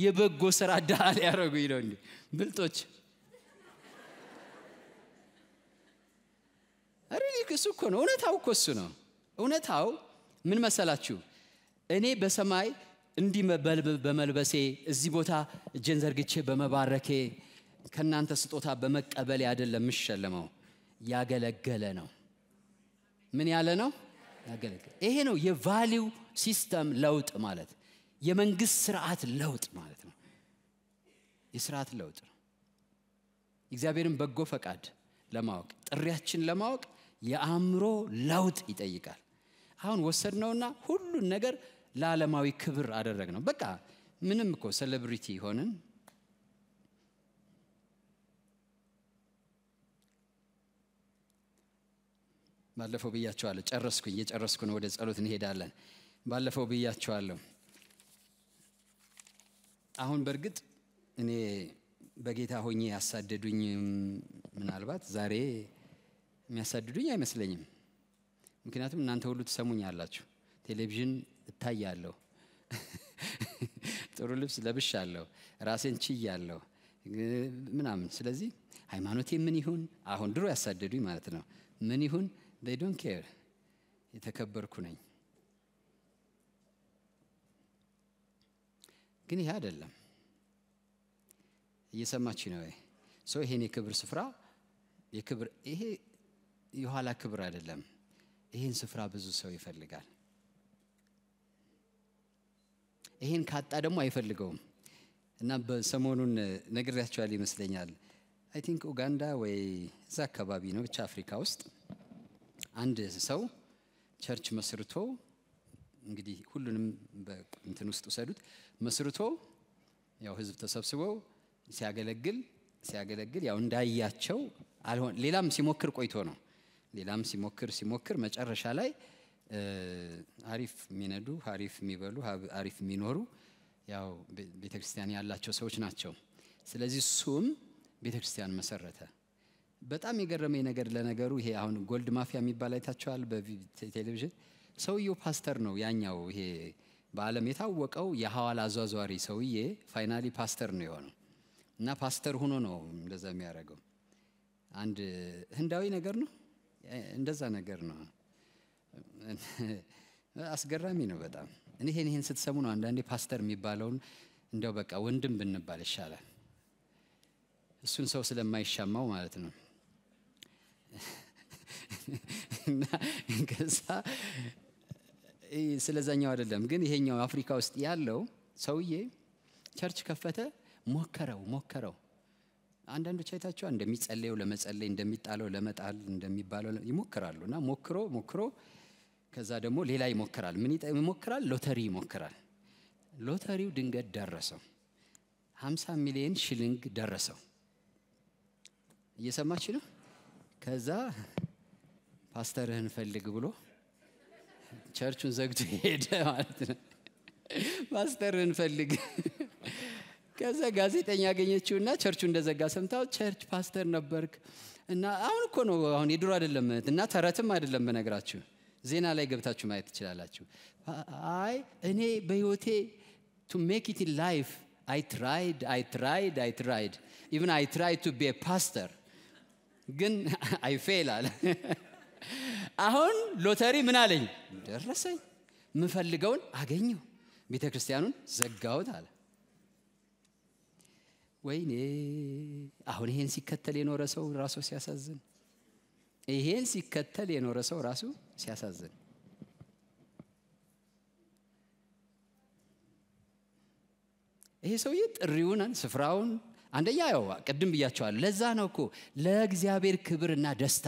የበጎ ስራ ድሃ ሊያረጉኝ ነው እንዴ ብልጦች ሪሊ እሱ እኮ ነው እውነታው እኮ እሱ ነው እውነታው ምን መሰላችሁ እኔ በሰማይ እንዲህ በመልበሴ እዚህ ቦታ እጄን ዘርግቼ በመባረኬ ከእናንተ ስጦታ በመቀበል አይደለም የምሸለመው፣ ያገለገለ ነው። ምን ያለ ነው? ያገለገለ። ይሄ ነው የቫሊው ሲስተም ለውጥ ማለት፣ የመንግስት ስርዓት ለውጥ ማለት ነው። የስርዓት ለውጥ ነው። እግዚአብሔርን በጎ ፈቃድ ለማወቅ ጥሪያችን ለማወቅ የአእምሮ ለውጥ ይጠይቃል። አሁን ወሰድነውና ሁሉን ነገር ለዓለማዊ ክብር አደረግ ነው። በቃ ምንም እኮ ሴሌብሪቲ ሆንን ባለፈው ብያቸዋለሁ። ጨረስኩ እየጨረስኩ ነው። ወደ ጸሎት እንሄዳለን። ባለፈው ብያቸዋለሁ። አሁን በእርግጥ እኔ በጌታ ሆኜ ያሳደዱኝ ምናልባት ዛሬ የሚያሳድዱኝ አይመስለኝም። ምክንያቱም እናንተ ሁሉ ትሰሙኝ አላችሁ። ቴሌቪዥን እታያለሁ፣ ጥሩ ልብስ ለብሻለሁ፣ ራሴን ችያለሁ ምናምን። ስለዚህ ሃይማኖቴ ምን ይሁን አሁን ድሮ ያሳደዱኝ ማለት ነው ምን ይሁን ዴይ ዶንት ኬር የተከበርኩ ነኝ። ግን ይሄ አይደለም። እየሰማች ነው ሰው ይሄን የክብር ስፍራ የክብር ይሄ የኋላ ክብር አይደለም። ይሄን ስፍራ ብዙ ሰው ይፈልጋል። ይሄን ካጣ ደግሞ አይፈልገውም። እና በሰሞኑን ነግሬያቸዋል ይመስለኛል። አይ ቲንክ ኡጋንዳ ወይ እዛ አካባቢ ነው ብቻ አፍሪካ ውስጥ አንድ ሰው ቸርች መስርቶ እንግዲህ ሁሉንም እንትን ውስጥ ውሰዱት መስርቶ ያው ህዝብ ተሰብስበው ሲያገለግል ሲያገለግል ያው እንዳያቸው አልሆን ሌላም ሲሞክር ቆይቶ ነው ሌላም ሲሞክር ሲሞክር መጨረሻ ላይ አሪፍ የሚነዱ አሪፍ የሚበሉ አሪፍ የሚኖሩ ያው ቤተክርስቲያን ያላቸው ሰዎች ናቸው ስለዚህ እሱም ቤተክርስቲያን መሰረተ በጣም የገረመኝ ነገር ለነገሩ ይሄ አሁን ጎልድ ማፊያ የሚባል አይታቸዋል በቴሌቪዥን ሰውየው ፓስተር ነው ያኛው ይሄ በአለም የታወቀው የሐዋላ አዟዟሪ ሰውዬ ፋይናሊ ፓስተር ነው የሆነው እና ፓስተር ሆኖ ነው እንደዛ የሚያደርገው አንድ ህንዳዊ ነገር ነው እንደዛ ነገር ነው አስገራሚ ነው በጣም እኔ ይህን ስትሰሙ ነው አንዳንዴ ፓስተር የሚባለውን እንደው በቃ ወንድም ብንባል ይሻላል እሱን ሰው ስለማይሻማው ማለት ነው እና ከዛ ስለዛኛው አይደለም ግን ይሄኛው አፍሪካ ውስጥ ያለው ሰውዬ ቸርች ከፈተ ሞከረው ሞከረው አንዳንዶች አይታቸዋ እንደሚጸለየው ለመጸለይ እንደሚጣለው ለመጣል እንደሚባለው ይሞክራሉ እና ሞክሮ ሞክሮ ከዛ ደግሞ ሌላ ይሞክራል ምን ይሞክራል ሎተሪ ይሞክራል ሎተሪው ድንገት ደረሰው 50 ሚሊዮን ሽልንግ ደረሰው እየሰማች ነው ከዛ ፓስተርህን ፈልግ ብሎ ቸርቹን ዘግቶ ሄደ ማለት ነው። ፓስተርህን ፈልግ። ከዛ ጋዜጠኛ ያገኘችውና ቸርቹ እንደዘጋ ሰምታው ቸርች ፓስተር ነበርክ እና አሁን እኮ ነው አሁን የድሮ አይደለም እና ተረትም አይደለም በነግራችሁ ዜና ላይ ገብታችሁ ማየት ትችላላችሁ። አይ እኔ በህይወቴ ቱ ሜክ ኢት ላይፍ አይ ትራይድ አይ ትራይድ አይ ትራይድ ኢቭን አይ ትራይድ ቱ ቢ ፓስተር ግን አይ ፌል አለ አሁን ሎተሪ ምን አለኝ ደረሰኝ ምፈልገውን አገኘው ቤተ ክርስቲያኑን ዘጋውት አለ ወይኔ አሁን ይሄን ሲከተል የኖረ ሰው ራሱ ሲያሳዝን ይሄን ሲከተል የኖረ ሰው ራሱ ሲያሳዝን ይሄ ሰውዬ ጥሪውን ስፍራውን አንደኛ ያው ቅድም ብያቸዋል ለዛ ነው እኮ ለእግዚአብሔር ክብርና ደስታ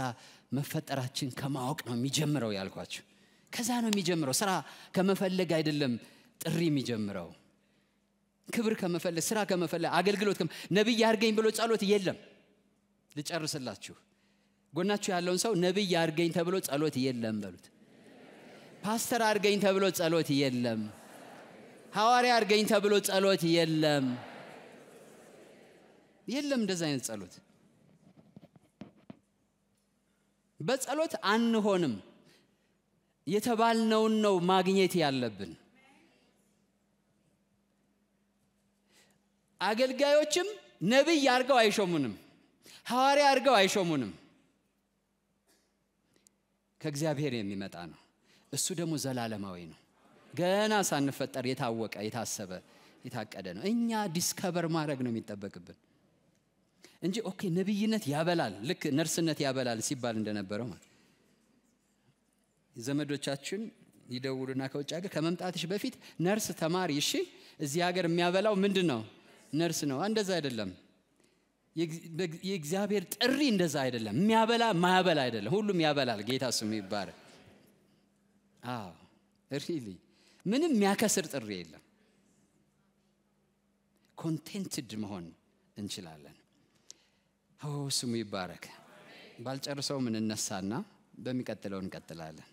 መፈጠራችን ከማወቅ ነው የሚጀምረው ያልኳችሁ። ከዛ ነው የሚጀምረው። ስራ ከመፈለግ አይደለም ጥሪ የሚጀምረው። ክብር ከመፈለግ፣ ስራ ከመፈለግ፣ አገልግሎት ነብይ አድርገኝ ብሎ ጸሎት የለም። ልጨርስላችሁ። ጎናችሁ ያለውን ሰው ነብይ አድርገኝ ተብሎ ጸሎት የለም በሉት። ፓስተር አድርገኝ ተብሎ ጸሎት የለም። ሐዋርያ አድርገኝ ተብሎ ጸሎት የለም። የለም እንደዚህ አይነት ጸሎት በጸሎት አንሆንም። የተባልነውን ነው ማግኘት ያለብን። አገልጋዮችም ነቢይ አድርገው አይሾሙንም፣ ሐዋርያ አድርገው አይሾሙንም። ከእግዚአብሔር የሚመጣ ነው። እሱ ደግሞ ዘላለማዊ ነው። ገና ሳንፈጠር የታወቀ፣ የታሰበ፣ የታቀደ ነው። እኛ ዲስከበር ማድረግ ነው የሚጠበቅብን። እንጂ ኦኬ ነብይነት ያበላል ልክ ነርስነት ያበላል ሲባል እንደነበረው ማለት ዘመዶቻችን ይደውሉና ከውጭ ሀገር ከመምጣትሽ በፊት ነርስ ተማሪ እሺ እዚህ ሀገር የሚያበላው ምንድን ነው ነርስ ነው እንደዛ አይደለም የእግዚአብሔር ጥሪ እንደዛ አይደለም የሚያበላ ማያበላ አይደለም ሁሉም ያበላል ጌታ ስም ይባረ ሪሊ ምንም የሚያከስር ጥሪ የለም ኮንቴንትድ መሆን እንችላለን ስሙ ይባረክ። ባልጨርሰውም እንነሳና በሚቀጥለው እንቀጥላለን።